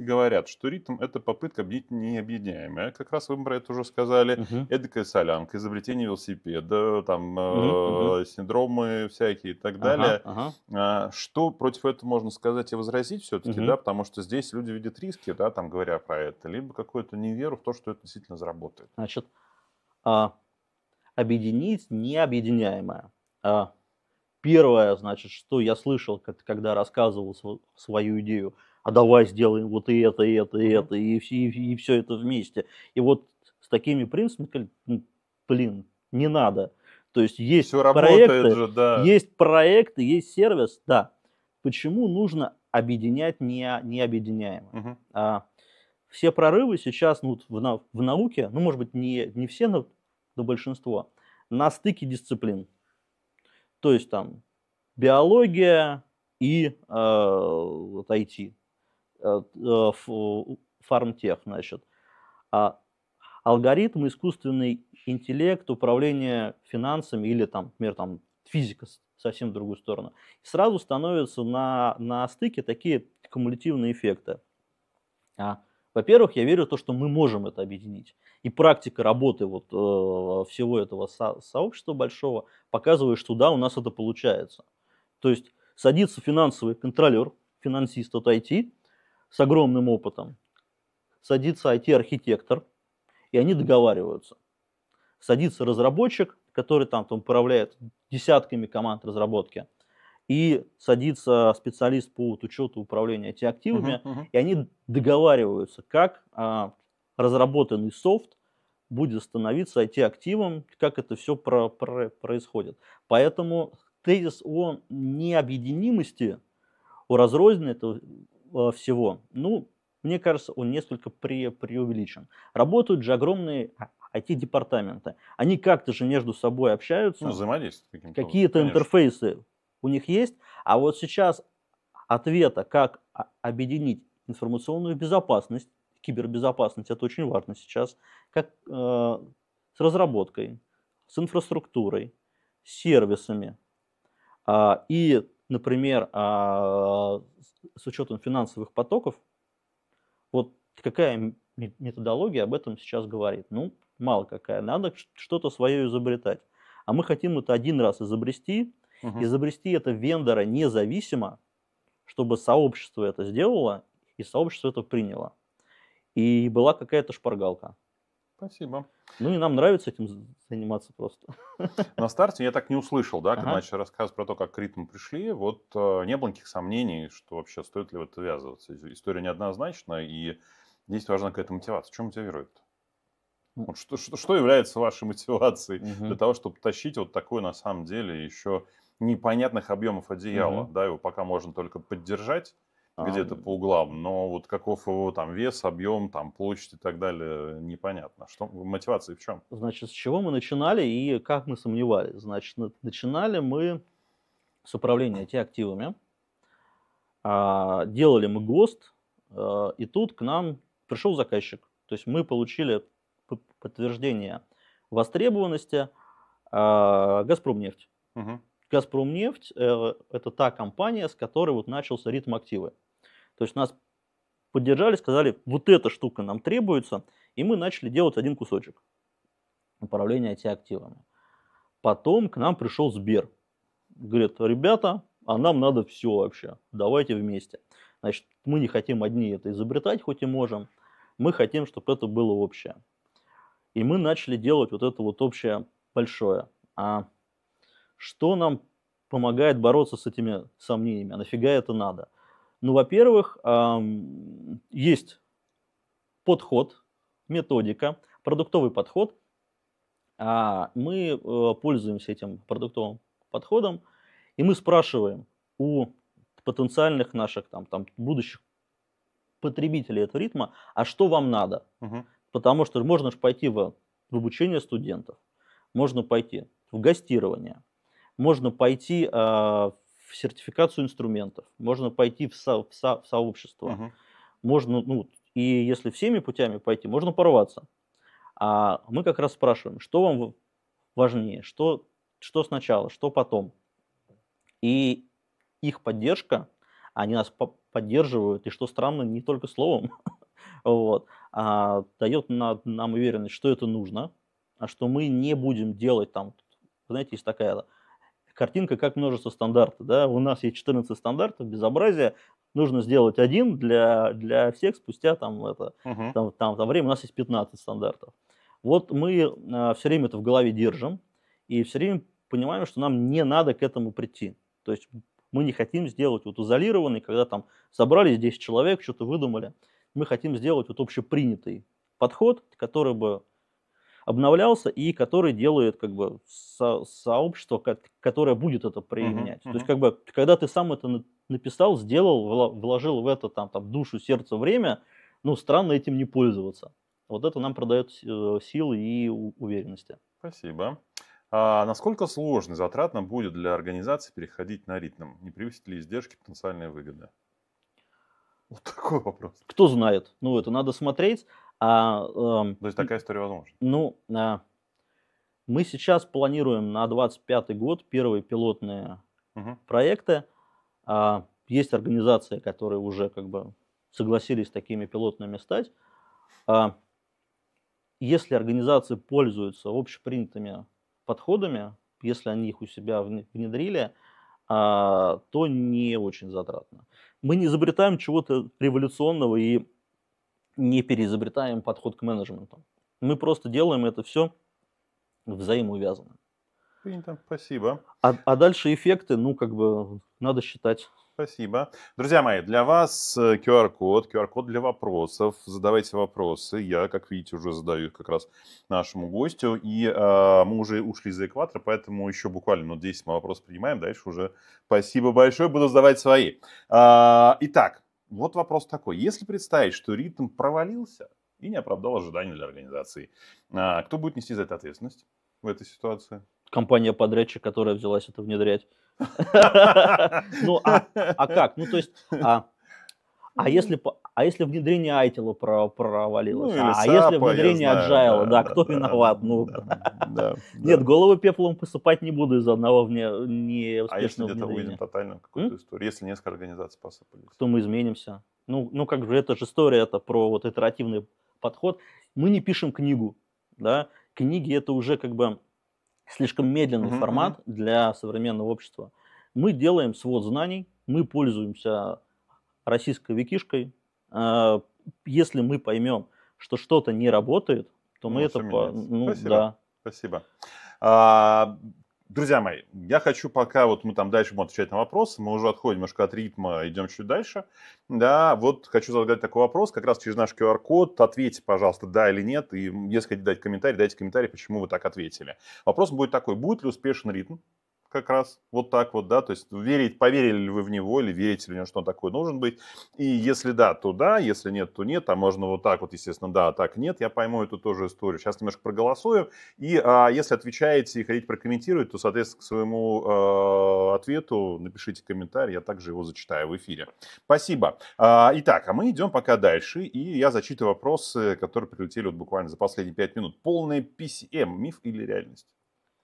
говорят, что ритм — это попытка объединить необъединяемое. Как раз вы про это уже сказали. Угу. Эдакая солянка, изобретение велосипеда, там угу, э, угу. синдромы всякие и так далее. Ага, ага. Что против этого можно сказать и возразить все-таки, угу. да, потому что здесь люди видят риски, да, там говоря про это, либо какую-то неверу в то, что это действительно заработает. Значит, а, объединить необъединяемое. А, первое, значит, что я слышал, когда рассказывал свою идею – а давай сделаем вот и это, и это, и это, и, и, и все это вместе. И вот с такими принципами, блин, не надо. То есть есть все проекты, же, да. есть проекты, есть сервис, да. Почему нужно объединять не, не объединяемое? Угу. А, все прорывы сейчас ну, в, нау в науке, ну, может быть, не, не все, но, но большинство, на стыке дисциплин. То есть там биология и э, вот IT. Э, э, фармтех, значит. А алгоритмы, искусственный интеллект, управление финансами или, там, например, там, физика совсем в другую сторону. сразу становятся на, на стыке такие кумулятивные эффекты. А, во-первых, я верю в то, что мы можем это объединить. И практика работы вот, э, всего этого со- сообщества большого показывает, что да, у нас это получается. То есть садится финансовый контролер, финансист от IT, с огромным опытом, садится IT-архитектор, и они договариваются. Садится разработчик, который там, там управляет десятками команд разработки, и садится специалист по вот, учету управления IT-активами, uh-huh, uh-huh. и они договариваются, как а, разработанный софт будет становиться IT-активом, как это все про, про, происходит. Поэтому тезис о необъединимости, о разрозненности, Э, всего? Ну, мне кажется, он несколько пре преувеличен. Работают же огромные IT-департаменты. А, Они как-то же между собой общаются. Ну, взаимодействуют. Какие-то интерфейсы у них есть. А вот сейчас ответа, как объединить информационную безопасность, кибербезопасность, это очень важно сейчас, как э, с разработкой, с инфраструктурой, с сервисами э, и Например, а, с учетом финансовых потоков, вот какая методология об этом сейчас говорит? Ну, мало какая. Надо что-то свое изобретать. А мы хотим это один раз изобрести, угу. изобрести это вендора независимо, чтобы сообщество это сделало и сообщество это приняло. И была какая-то шпаргалка. Спасибо. Ну и нам нравится этим заниматься просто. На старте я так не услышал, да, когда ага. начал рассказ про то, как к ритму пришли. Вот э, не было никаких сомнений, что вообще стоит ли в это ввязываться. История неоднозначна, и здесь важна какая-то мотивация. Чем мотивирует? Ну. Вот что, что, что является вашей мотивацией угу. для того, чтобы тащить вот такое на самом деле еще непонятных объемов одеяла? Угу. Да, его пока можно только поддержать, а. где-то по углам, но вот каков его там вес, объем, там площадь и так далее, непонятно. Что мотивация в чем? Значит, с чего мы начинали и как мы сомневались? Значит, начинали мы с управления те активами, а, делали мы ГОСТ, а, и тут к нам пришел заказчик. То есть мы получили подтверждение востребованности Газпромнефть. Угу. Газпромнефть э, – это та компания, с которой вот начался ритм активы. То есть нас поддержали, сказали, вот эта штука нам требуется, и мы начали делать один кусочек управления IT-активами. Потом к нам пришел Сбер. Говорит, ребята, а нам надо все вообще, давайте вместе. Значит, мы не хотим одни это изобретать, хоть и можем, мы хотим, чтобы это было общее. И мы начали делать вот это вот общее большое. А что нам помогает бороться с этими сомнениями? А нафига это надо? Ну, во-первых, есть подход, методика, продуктовый подход. А, мы э, пользуемся этим продуктовым подходом, и мы спрашиваем у потенциальных наших там, там будущих потребителей этого ритма, а что вам надо? Угу. Потому что можно же пойти в, в обучение студентов, можно пойти в гостирование, можно пойти э, а, в в сертификацию инструментов, можно пойти в, со, в, со, в сообщество, угу. можно, ну, и если всеми путями пойти, можно порваться. А мы как раз спрашиваем, что вам важнее, что, что сначала, что потом. И их поддержка, они нас по поддерживают, и что странно, не только словом, вот, а дает на, нам уверенность, что это нужно, а что мы не будем делать там, знаете, есть такая картинка как множество стандартов. Да? У нас есть 14 стандартов, безобразия, Нужно сделать один для, для всех спустя там, это, угу. там, там, там время. У нас есть 15 стандартов. Вот мы э, а, все время это в голове держим и все время понимаем, что нам не надо к этому прийти. То есть мы не хотим сделать вот изолированный, когда там собрались 10 человек, что-то выдумали. Мы хотим сделать вот общепринятый подход, который бы обновлялся и который делает как бы со сообщество, которое будет это применять. Uh-huh, То есть как бы когда ты сам это написал, сделал, вложил в это там, там душу, сердце, время, ну странно этим не пользоваться. Вот это нам продает э, силы и уверенности. Спасибо. А насколько сложно и затратно будет для организации переходить на ритм? Не превысит ли издержки потенциальные выгоды? Вот такой вопрос. Кто знает. Ну, это надо смотреть. А, э, То есть такая история возможна? Ну, э, мы сейчас планируем на 2025 год первые пилотные угу. проекты. Э, есть организации, которые уже как бы согласились с такими пилотными стать. Э, если организации пользуются общепринятыми подходами, если они их у себя внедрили, а, то не очень затратно. Мы не изобретаем чего-то революционного и не переизобретаем подход к менеджменту. Мы просто делаем это все взаимоувязанно. Принято, спасибо. А, а дальше эффекты, ну, как бы, надо считать. Спасибо. Друзья мои, для вас э, QR-код, QR-код для вопросов. Задавайте вопросы. Я, как видите, уже задаю как раз нашему гостю. И э, мы уже ушли за экватор, поэтому еще буквально ну, 10 мы вопрос принимаем. Дальше уже спасибо большое. Буду задавать свои. Э, итак, вот вопрос такой. Если представить, что ритм провалился и не оправдал ожиданий для организации, а, кто будет нести за это ответственность в этой ситуации? Компания-подрядчик, которая взялась это внедрять. Ну, а, а как? Ну, то есть... А, а если, а если внедрение Айтила провалилось? Ну, а SAP, а если внедрение Agile, да, да, кто да, виноват? Да, ну, да, да, Нет, голову пеплом посыпать не буду из-за одного вне, не А если где-то выйдем тотально какую-то историю, если несколько организаций посыпались? То мы изменимся. Ну, ну как же, это же история это про вот итеративный подход. Мы не пишем книгу, да, книги это уже как бы слишком медленный mm-hmm. формат для современного общества. Мы делаем свод знаний, мы пользуемся российской викишкой. А, если мы поймем, что что-то не работает, то мы ну, это... По... Ну, Спасибо. Да. Спасибо. А, друзья мои, я хочу пока, вот мы там дальше будем отвечать на вопросы, мы уже отходим немножко от ритма, идем чуть дальше. Да, вот хочу задать такой вопрос, как раз через наш QR-код, ответьте, пожалуйста, да или нет, и если хотите дать комментарий, дайте комментарий, почему вы так ответили. Вопрос будет такой, будет ли успешен ритм как раз вот так вот, да, то есть верить, поверили ли вы в него или верите ли в него, что он такой должен быть. И если да, то да, если нет, то нет, а можно вот так вот, естественно, да, а так нет, я пойму эту тоже историю. Сейчас немножко проголосую, и а, если отвечаете и хотите прокомментировать, то, соответственно, к своему э, ответу напишите комментарий, я также его зачитаю в эфире. Спасибо. А, итак, а мы идем пока дальше, и я зачитываю вопросы, которые прилетели вот буквально за последние пять минут. Полное PCM, эм, миф или реальность?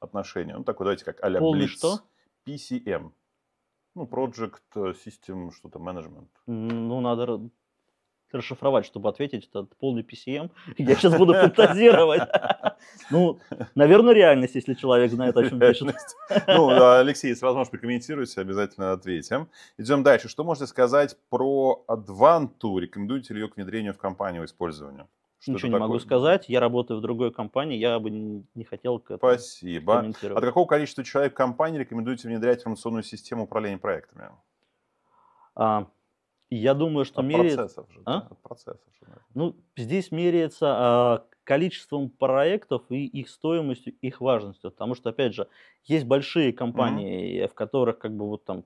отношения. Ну, такой, давайте как а-ля Blitz. что? PCM. Ну, Project э, System что-то Management. Ну, надо расшифровать, чтобы ответить. Это полный PCM. Я сейчас буду фантазировать. Ну, наверное, реальность, если человек знает, о чем пишет. Ну, Алексей, если возможно, прокомментируйте, обязательно ответим. Идем дальше. Что можете сказать про Адванту? Рекомендуете ли ее к внедрению в компанию, использованию? Что Ничего не такое? могу сказать. Я работаю в другой компании, я бы не хотел к этому Спасибо. От какого количества человек в компании рекомендуете внедрять информационную систему управления проектами? А, я думаю, что От меряется... Процессов же, а? да? От процессов же, Ну, здесь меряется а, количеством проектов и их стоимостью, их важностью. Потому что, опять же, есть большие компании, mm-hmm. в которых как бы вот там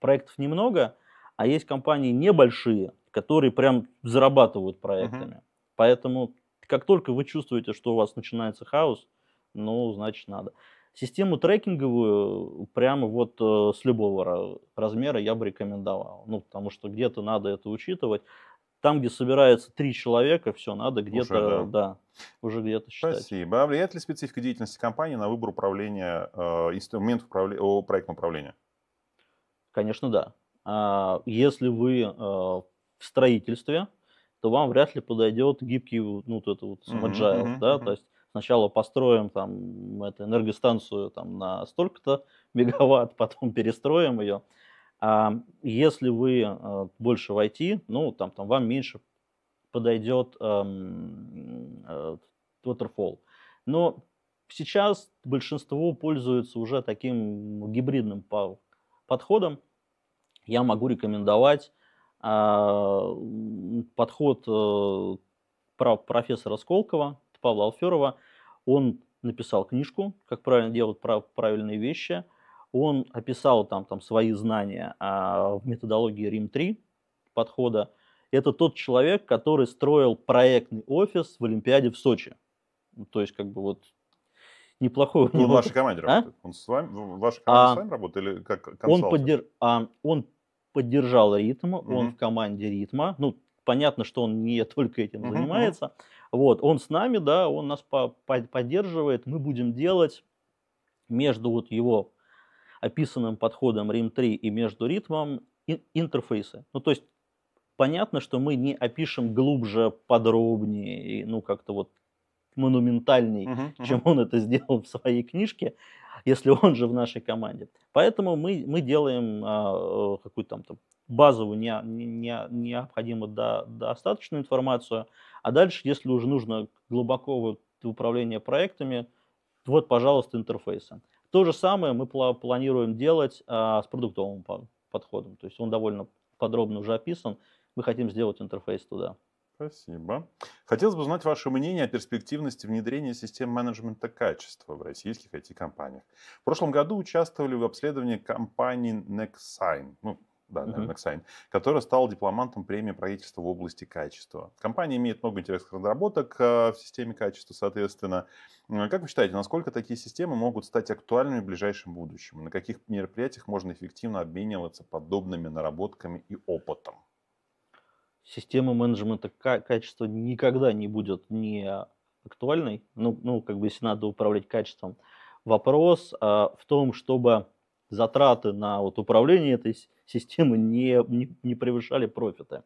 проектов немного, а есть компании небольшие, которые прям зарабатывают проектами. Uh-huh. Поэтому как только вы чувствуете, что у вас начинается хаос, ну, значит, надо. Систему трекинговую прямо вот э, с любого размера я бы рекомендовал. Ну, потому что где-то надо это учитывать. Там, где собирается три человека, все, надо где-то, да. да, уже где-то считать. Спасибо. А влияет ли специфика деятельности компании на выбор управления, э, инструмент управления, о, проектного управления? Конечно, да. А, если вы э, в строительстве, то вам вряд ли подойдет гибкий ну, вот это вот Agile, uh-huh, uh-huh, да, uh-huh. то есть сначала построим там эту энергостанцию там на столько-то мегаватт, потом перестроим ее. А если вы э, больше в IT, ну, там, там вам меньше подойдет эм, э, Waterfall. Но сейчас большинство пользуется уже таким гибридным подходом. Я могу рекомендовать а, подход э, профессора Сколково, Павла Алферова, он написал книжку «Как правильно делать правильные вещи», он описал там, там свои знания о, а, в методологии РИМ-3 подхода. Это тот человек, который строил проектный офис в Олимпиаде в Сочи. Ну, то есть, как бы вот неплохой... Он в вашей команде а? Он с вами, в вашей а, с вами работает или как консалтер? Он, поддер... а, он поддержал ритм, mm-hmm. он в команде ритма. Ну, понятно, что он не только этим mm-hmm. занимается. Вот, он с нами, да, он нас по по поддерживает. Мы будем делать между вот его описанным подходом RIM3 и между ритмом интерфейсы. Ну, то есть понятно, что мы не опишем глубже, подробнее, ну, как-то вот монументальней, uh-huh, uh-huh. чем он это сделал в своей книжке, если он же в нашей команде. Поэтому мы, мы делаем а, э, какую-то там, там базовую, не, не, необходимую до, достаточную информацию, а дальше, если уже нужно глубоко вот, управление проектами, вот, пожалуйста, интерфейсы. То же самое мы планируем делать а, с продуктовым подходом. То есть он довольно подробно уже описан. Мы хотим сделать интерфейс туда. Спасибо. Хотелось бы узнать ваше мнение о перспективности внедрения систем менеджмента качества в российских IT-компаниях. В прошлом году участвовали в обследовании компании Nexign, ну, да, uh-huh. Nexign, которая стала дипломантом премии правительства в области качества. Компания имеет много интересных разработок э, в системе качества, соответственно. Э, как вы считаете, насколько такие системы могут стать актуальными в ближайшем будущем? На каких мероприятиях можно эффективно обмениваться подобными наработками и опытом? система менеджмента качества никогда не будет не актуальной, ну, ну, как бы если надо управлять качеством. Вопрос а, в том, чтобы затраты на вот, управление этой системы не, не, не превышали профиты.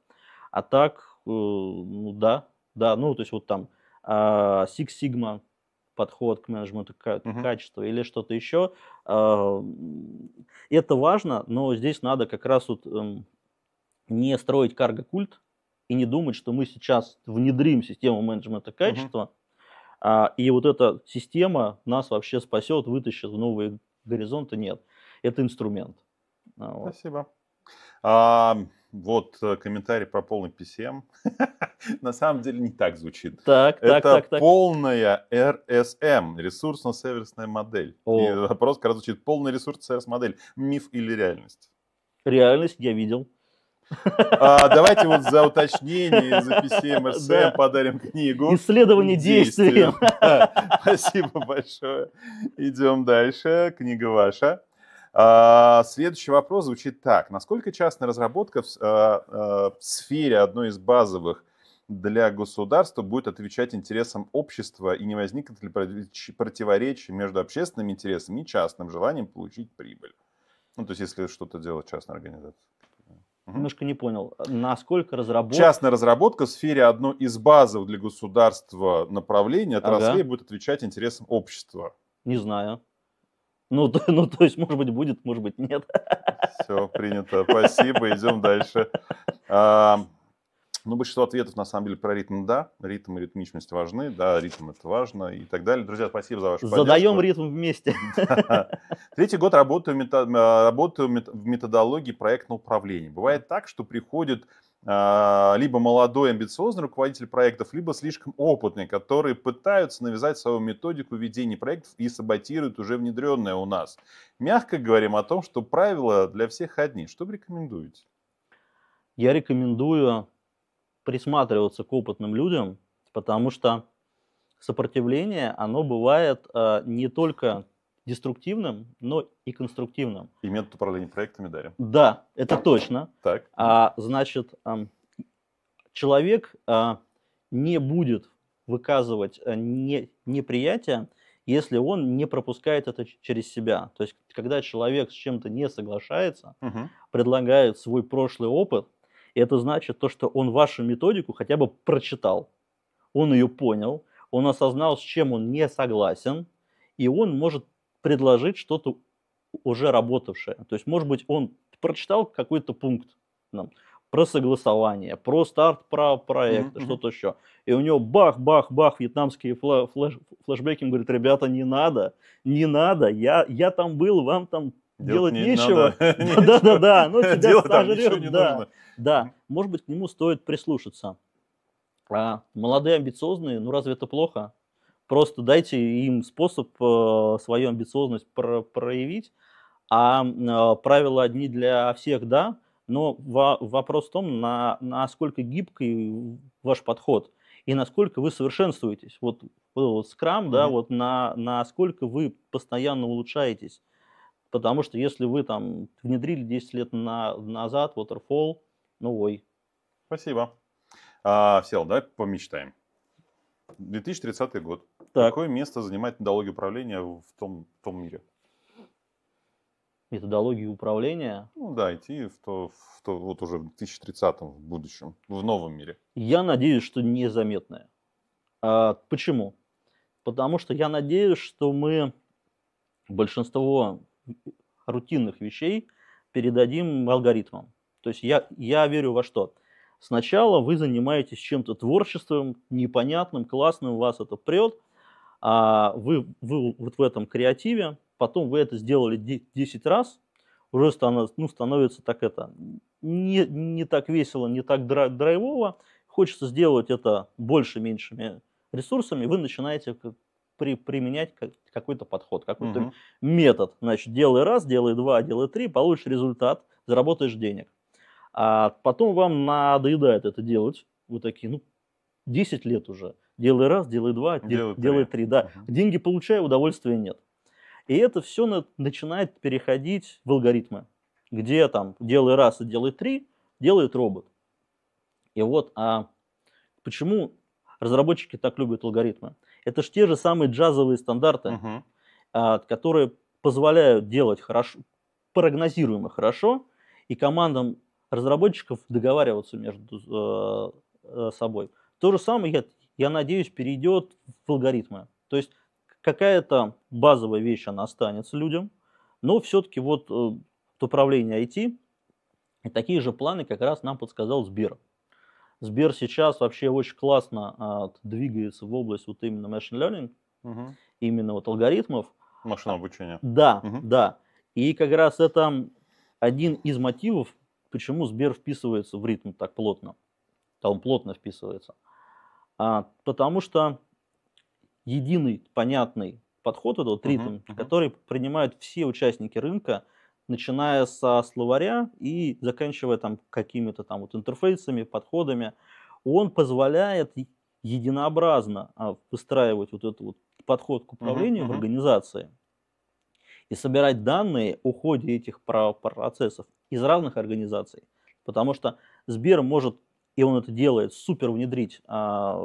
А так, э, ну да, да, ну то есть вот там э, Six Sigma подход к менеджменту к, угу. качества или что-то еще. Э, это важно, но здесь надо как раз вот э, не строить карго-культ, и не думать, что мы сейчас внедрим систему менеджмента качества, угу. а, и вот эта система нас вообще спасет, вытащит в новые горизонты. Нет, это инструмент. А, вот. Спасибо. А, вот э, комментарий про полный PCM. На самом деле не так звучит. Так, так, Это так, так. полная RSM, ресурсно-сервисная модель. О. И вопрос как раз звучит, полная ресурсно-сервис модель, миф или реальность? Реальность я видел. А, давайте вот за уточнение, за PCMSM да. подарим книгу. Исследование действий. Спасибо большое. Идем дальше. Книга ваша. А, следующий вопрос звучит так. Насколько частная разработка в, а, а, в сфере одной из базовых для государства будет отвечать интересам общества и не возникнет ли противоречий между общественными интересами и частным желанием получить прибыль? Ну, то есть, если что-то делать частная организация. Угу. Немножко не понял, насколько разработка... Частная разработка в сфере одно из базовых для государства направлений отраслей ага. будет отвечать интересам общества. Не знаю. Ну то, ну, то есть, может быть, будет, может быть, нет. Все, принято. Спасибо, идем дальше. Ну, большинство ответов, на самом деле, про ритм «да». Ритм и ритмичность важны, да, ритм – это важно и так далее. Друзья, спасибо за вашу Задаем поддержку. ритм вместе. Третий год работаю, э, работаю в методологии проектного управления. Бывает так, что приходит а, либо молодой амбициозный руководитель проектов, либо слишком опытный, которые пытаются навязать свою методику ведения проектов и саботируют уже внедренное у нас. Мягко говорим о том, что правила для всех одни. Что вы рекомендуете? Я рекомендую присматриваться к опытным людям, потому что сопротивление, оно бывает э, не только деструктивным, но и конструктивным. И метод управления проектами, Дарья. Да, это точно. Так. А, значит, э, человек э, не будет выказывать э, не, неприятие, если он не пропускает это через себя. То есть, когда человек с чем-то не соглашается, угу. предлагает свой прошлый опыт, это значит то, что он вашу методику хотя бы прочитал, он ее понял, он осознал, с чем он не согласен, и он может предложить что-то уже работавшее. То есть, может быть, он прочитал какой-то пункт нам, про согласование, про старт про проекта, mm-hmm. что-то еще. И у него бах-бах-бах вьетнамский флэшбекинг говорит, ребята, не надо, не надо, я, я там был, вам там Делать, делать не нечего. Да-да-да, ну тебя сожрет. Да, да. Может быть, к нему стоит прислушаться. А молодые амбициозные, ну разве это плохо? Просто дайте им способ э, свою амбициозность про проявить, а э, правила одни для всех, да, но во вопрос в том, на насколько гибкий ваш подход и насколько вы совершенствуетесь. Вот, вот скрам, mm -hmm. да, вот на насколько вы постоянно улучшаетесь. Потому что если вы там внедрили 10 лет на, назад Waterfall, ну ой. Спасибо. А, Сел, давай помечтаем. 2030 год. Так. Какое место занимает методология управления в том, в том мире? Методологии управления? Ну да, идти в то, в то вот уже в 2030 в будущем, в новом мире. Я надеюсь, что незаметное. А, почему? Потому что я надеюсь, что мы большинство рутинных вещей передадим алгоритмам. То есть я, я верю во что? Сначала вы занимаетесь чем-то творчеством, непонятным, классным, вас это прет, а вы, вы вот в этом креативе, потом вы это сделали 10 раз, уже становится, ну, становится так это, не, не так весело, не так драйвово, хочется сделать это больше, меньшими ресурсами, вы начинаете при, применять какой-то подход, какой-то угу. метод. Значит, делай раз, делай два, делай три, получишь результат, заработаешь денег. А потом вам надоедает это делать. Вы такие, ну, 10 лет уже. Делай раз, делай два, делай, делай три. три. Да. Угу. Деньги получаю, удовольствия нет. И это все на, начинает переходить в алгоритмы, где там делай раз и делай три, делает робот. И вот а почему Разработчики так любят алгоритмы. Это же те же самые джазовые стандарты, угу. которые позволяют делать хорошо, прогнозируемо хорошо, и командам разработчиков договариваться между э, э, собой. То же самое, я, я надеюсь, перейдет в алгоритмы. То есть какая-то базовая вещь, она останется людям, но все-таки вот э, управление IT, и такие же планы как раз нам подсказал Сбер. Сбер сейчас вообще очень классно а, двигается в область вот именно machine learning, угу. именно вот алгоритмов. Машинного обучения. А, да, угу. да. И как раз это один из мотивов, почему Сбер вписывается в ритм так плотно. Там плотно вписывается. А, потому что единый, понятный подход, вот ритм, угу. который принимают все участники рынка – начиная со словаря и заканчивая там какими-то там вот интерфейсами, подходами, он позволяет единообразно а, выстраивать вот этот вот подход к управлению uh-huh, в организации и собирать данные о ходе этих процессов из разных организаций. Потому что Сбер может, и он это делает, супер внедрить а,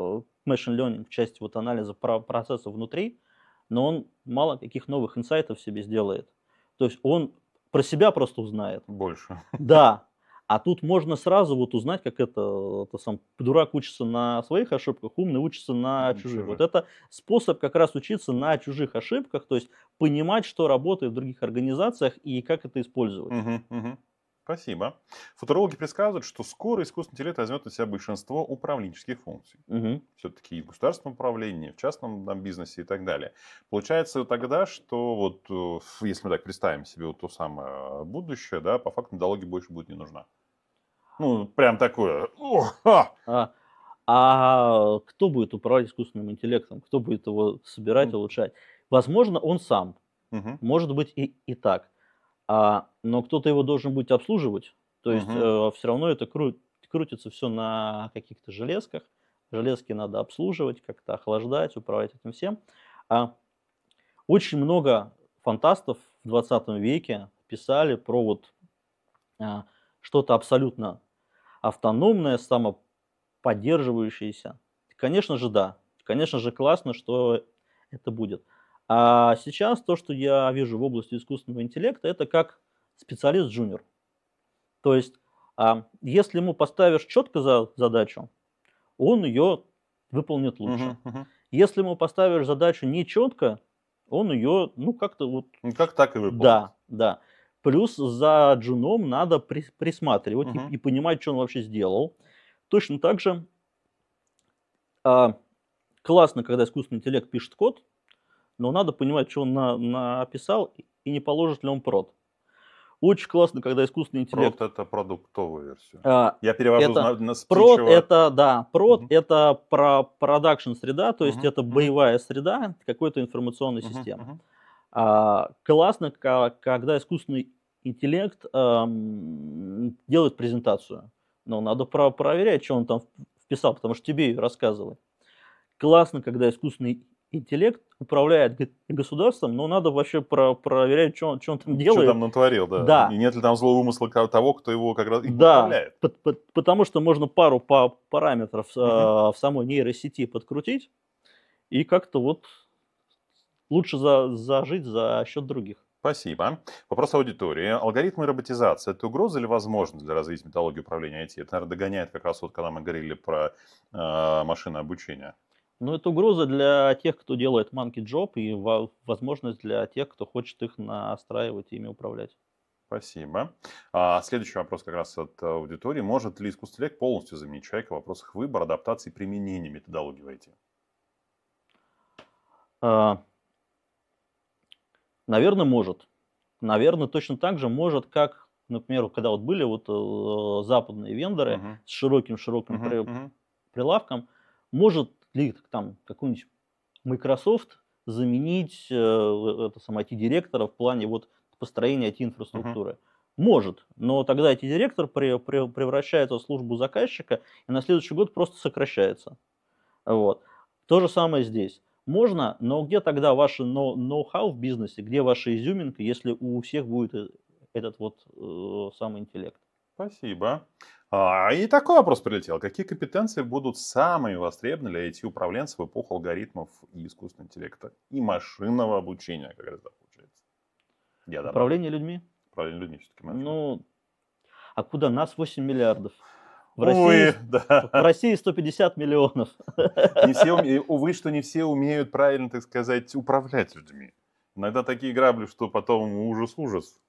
machine learning в части вот анализа процессов внутри, но он мало каких новых инсайтов себе сделает. То есть он про себя просто узнает. Больше. Да. А тут можно сразу вот узнать, как это, это сам дурак учится на своих ошибках, умный учится на чужих. чужих. Вот это способ как раз учиться на чужих ошибках, то есть понимать, что работает в других организациях и как это использовать. Угу, угу. Спасибо. Футурологи предсказывают, что скоро искусственный интеллект возьмет на себя большинство управленческих функций. Угу. Все-таки и в государственном управлении, в частном там, бизнесе и так далее. Получается тогда, что вот э, если мы так представим себе вот то самое будущее, да, по факту налоги больше будет не нужна. Ну, прям такое. А, а кто будет управлять искусственным интеллектом? Кто будет его собирать, улучшать? Возможно, он сам. Угу. Может быть и, и так. А, но кто-то его должен будет обслуживать. То есть угу. э, все равно это кру- крутится все на каких-то железках. Железки надо обслуживать, как-то охлаждать, управлять этим всем. А, очень много фантастов в 20 веке писали про вот а, что-то абсолютно автономное, самоподдерживающееся. Конечно же, да. Конечно же, классно, что это будет. А сейчас то, что я вижу в области искусственного интеллекта, это как специалист джуниор. То есть, а, если ему поставишь четко за задачу, он ее выполнит лучше. Угу, угу. Если ему поставишь задачу нечетко, он ее, ну, как-то вот... Ну, как так и выполнит. Да, да. Плюс за джуном надо при, присматривать угу. и, и понимать, что он вообще сделал. Точно так же а, классно, когда искусственный интеллект пишет код, но надо понимать, что он на, на и не положит ли он прод. Очень классно, когда искусственный интеллект... Прод это продуктовая версия. А, Я перевожу это, на, на Прод это, да, прод Uh-huh. это про продакшн среда, то есть uh-huh. это боевая угу. среда какой-то информационной угу, системы. Угу. А, классно, когда искусственный интеллект эм, делает презентацию. Но надо про проверять, что он там вписал, потому что тебе ее рассказывали. Классно, когда искусственный интеллект управляет государством, но надо вообще про проверять, что он, что он там делает. Что там натворил, да. да. И нет ли там злого умысла того, кто его как раз да. управляет. По -по потому что можно пару па параметров э, в самой нейросети подкрутить и как-то вот лучше за зажить за счет других. Спасибо. Вопрос аудитории. Алгоритмы роботизации – это угроза или возможность для развития методологии управления IT? Это, наверное, догоняет как раз вот, когда мы говорили про э, машинное обучение. Но это угроза для тех, кто делает monkey job и возможность для тех, кто хочет их настраивать и ими управлять. Спасибо. А, следующий вопрос как раз от аудитории. Может ли искусственный интеллект полностью заменить человека в вопросах выбора, адаптации и применения методологии в IT? А, наверное, может. Наверное, точно так же может, как, например, когда вот были вот э, западные вендоры uh-huh. с широким-широким uh-huh, при... uh-huh. прилавком, может ли там какой-нибудь Microsoft заменить э, это сам IT-директора в плане вот построения IT-инфраструктуры. Uh-huh. Может, но тогда IT-директор при, при, превращается в службу заказчика и на следующий год просто сокращается. Вот. То же самое здесь. Можно, но где тогда ваше ноу-хау в бизнесе, где ваша изюминка, если у всех будет э, этот вот э, самый интеллект? Спасибо. А, и такой вопрос прилетел. Какие компетенции будут самые востребованы для IT-управленцев в эпоху алгоритмов и искусственного интеллекта и машинного обучения, как раз получается? Я Управление людьми? Управление людьми все-таки. Ну, а куда? Нас 8 миллиардов. В России, увы, да. в России 150 миллионов. Не все, увы, что не все умеют правильно, так сказать, управлять людьми. Иногда такие грабли, что потом ужас-ужас.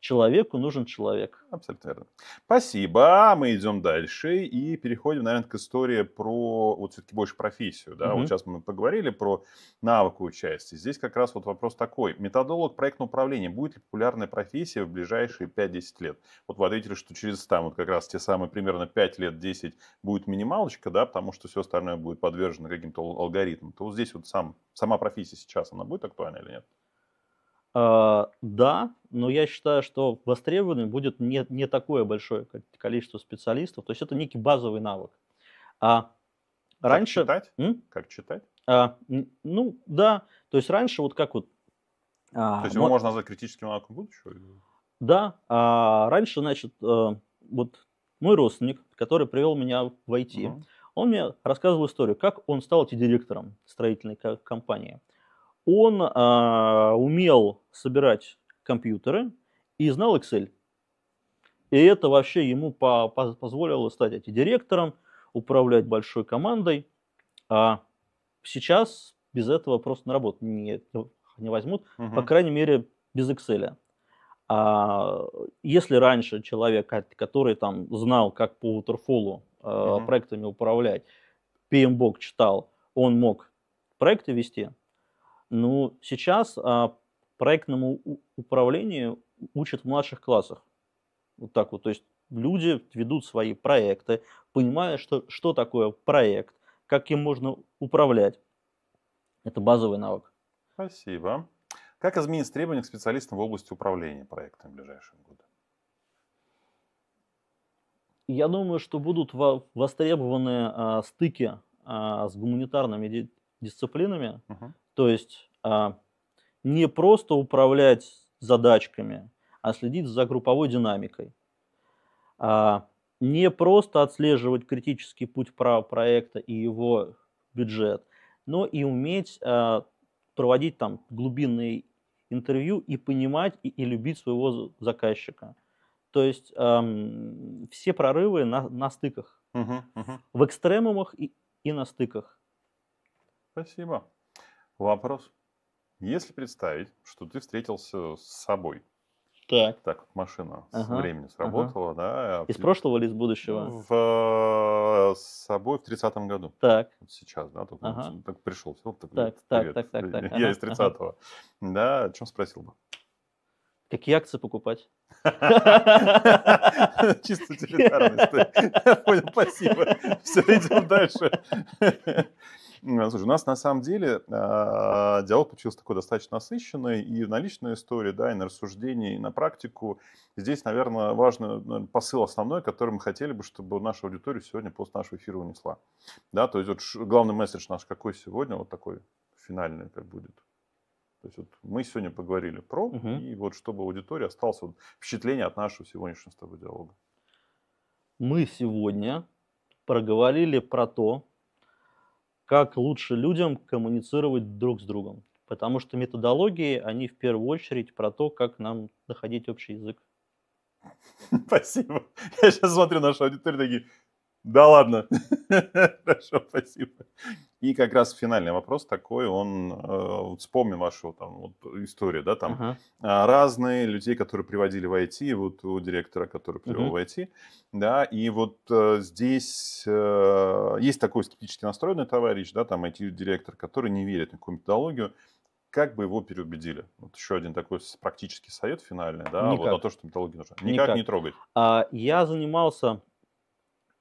Человеку нужен человек. Абсолютно верно. Спасибо. Мы идем дальше и переходим, наверное, к истории про вот все-таки больше профессию. Да? Угу. Вот сейчас мы поговорили про навыку части. Здесь как раз вот вопрос такой. Методолог проектного управления. Будет ли популярная профессия в ближайшие 5-10 лет? Вот вы ответили, что через там вот как раз те самые примерно 5 лет, 10 будет минималочка, да, потому что все остальное будет подвержено каким-то алгоритмам. То вот здесь вот сам, сама профессия сейчас, она будет актуальна или нет? А, да, но я считаю, что востребованным будет не, не такое большое количество специалистов. То есть это некий базовый навык. А как раньше... Читать? М? Как читать? А, ну, да. То есть раньше вот как вот... А, То есть его вот... можно назвать критическим навыком будущего? Да. А, раньше, значит, а, вот мой родственник, который привел меня в IT, угу. он мне рассказывал историю, как он стал IT-директором строительной компании он а, умел собирать компьютеры и знал Excel. И это вообще ему по, по, позволило стать IT-директором, управлять большой командой. А сейчас без этого просто на работу не, не возьмут, угу. по крайней мере, без Excel. А если раньше человек, который там знал, как по waterfall угу. проектами управлять, PMBOK читал, он мог проекты вести, ну, сейчас а, проектному управлению учат в младших классах. Вот так вот. То есть люди ведут свои проекты, понимая, что, что такое проект, как им можно управлять. Это базовый навык. Спасибо. Как изменится требования к специалистам в области управления проектами в ближайшие годы? Я думаю, что будут востребованы а, стыки а, с гуманитарными дисциплинами, угу. То есть а, не просто управлять задачками, а следить за групповой динамикой. А, не просто отслеживать критический путь проекта и его бюджет, но и уметь а, проводить там глубинные интервью и понимать и, и любить своего заказчика. То есть эм, все прорывы на, на стыках. Угу, угу. В экстремумах и, и на стыках. Спасибо. Вопрос. Если представить, что ты встретился с собой. Так. Так, машина ага. с времени сработала, ага. да. А из прошлого или из будущего? В, э, с собой в 30-м году. Так. Вот сейчас, да, только ага. Ну, так пришел. Все, так, так, так, так, так, так. Я ага, из 30-го. Ага. Да, о чем спросил бы? Какие акции покупать? Чисто утилитарность. Понял, спасибо. Все, идем дальше. Слушай, у нас на самом деле а, диалог получился такой достаточно насыщенный, и на личной истории, да, и на рассуждении, и на практику. Здесь, наверное, важный ну, посыл основной, который мы хотели бы, чтобы наша аудитория сегодня после нашего эфира унесла. Да, то есть вот главный месседж наш какой сегодня, вот такой финальный как будет. То есть вот мы сегодня поговорили про, угу. и вот чтобы аудитория осталась вот впечатление от нашего сегодняшнего с тобой диалога. Мы сегодня проговорили про то, как лучше людям коммуницировать друг с другом. Потому что методологии, они в первую очередь про то, как нам находить общий язык. Спасибо. Я сейчас смотрю нашу аудиторию, такие, да ладно. Хорошо, спасибо. И как раз финальный вопрос такой, он, э, вспомни вашу там вот, историю, да, там uh-huh. разные людей, которые приводили в IT, вот у директора, который привел uh-huh. в IT, да, и вот э, здесь э, есть такой скептически настроенный товарищ, да, там IT-директор, который не верит в какую методологию, как бы его переубедили? Вот еще один такой практический совет финальный, да, Никак. вот на то, что металлургия нужна. Никак, Никак. не трогать. А, я занимался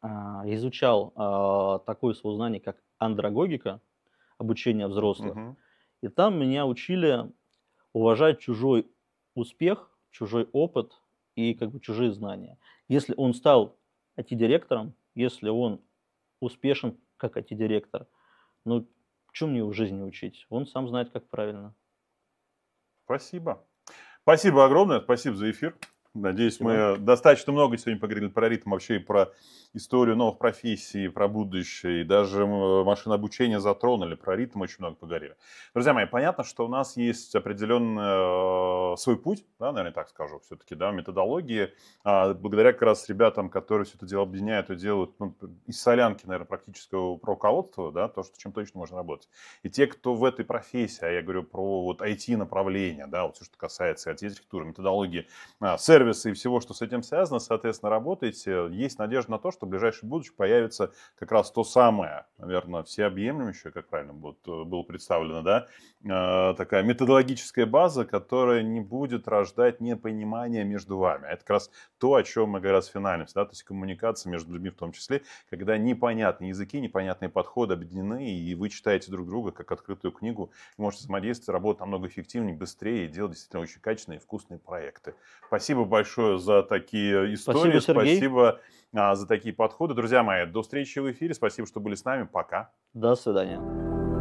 а, изучал а, такое свое знание, как андрогогика, обучение взрослых. Угу. И там меня учили уважать чужой успех, чужой опыт и как бы чужие знания. Если он стал IT-директором, если он успешен как IT-директор, ну, чем мне его жизни учить? Он сам знает, как правильно. Спасибо. Спасибо огромное, спасибо за эфир. Надеюсь, Спасибо. мы достаточно много сегодня поговорили про ритм, вообще и про историю новых профессий, про будущее, и даже машин обучения затронули, про ритм очень много поговорили. Друзья мои, понятно, что у нас есть определенный э, свой путь, да, наверное, так скажу, все-таки, да, методологии, а благодаря как раз ребятам, которые все это дело объединяют и делают ну, из солянки, наверное, практического руководства, да, то, что чем точно можно работать. И те, кто в этой профессии, а я говорю про вот IT-направление, да, вот все, что касается IT-архитектуры, методологии, сервис а, сервисы и всего, что с этим связано, соответственно, работаете, есть надежда на то, что в ближайшем будущем появится как раз то самое, наверное, всеобъемлющее, как правильно будет, э, было представлено, да, э, такая методологическая база, которая не будет рождать непонимания между вами. Это как раз то, о чем мы говорим с финальностью, да, то есть коммуникация между людьми в том числе, когда непонятные языки, непонятные подходы объединены, и вы читаете друг друга как открытую книгу, можете взаимодействовать, работать намного эффективнее, быстрее, и делать действительно очень качественные и вкусные проекты. Спасибо большое за такие истории. Спасибо, Сергей. Спасибо а, за такие подходы. Друзья мои, до встречи в эфире. Спасибо, что были с нами. Пока. До свидания.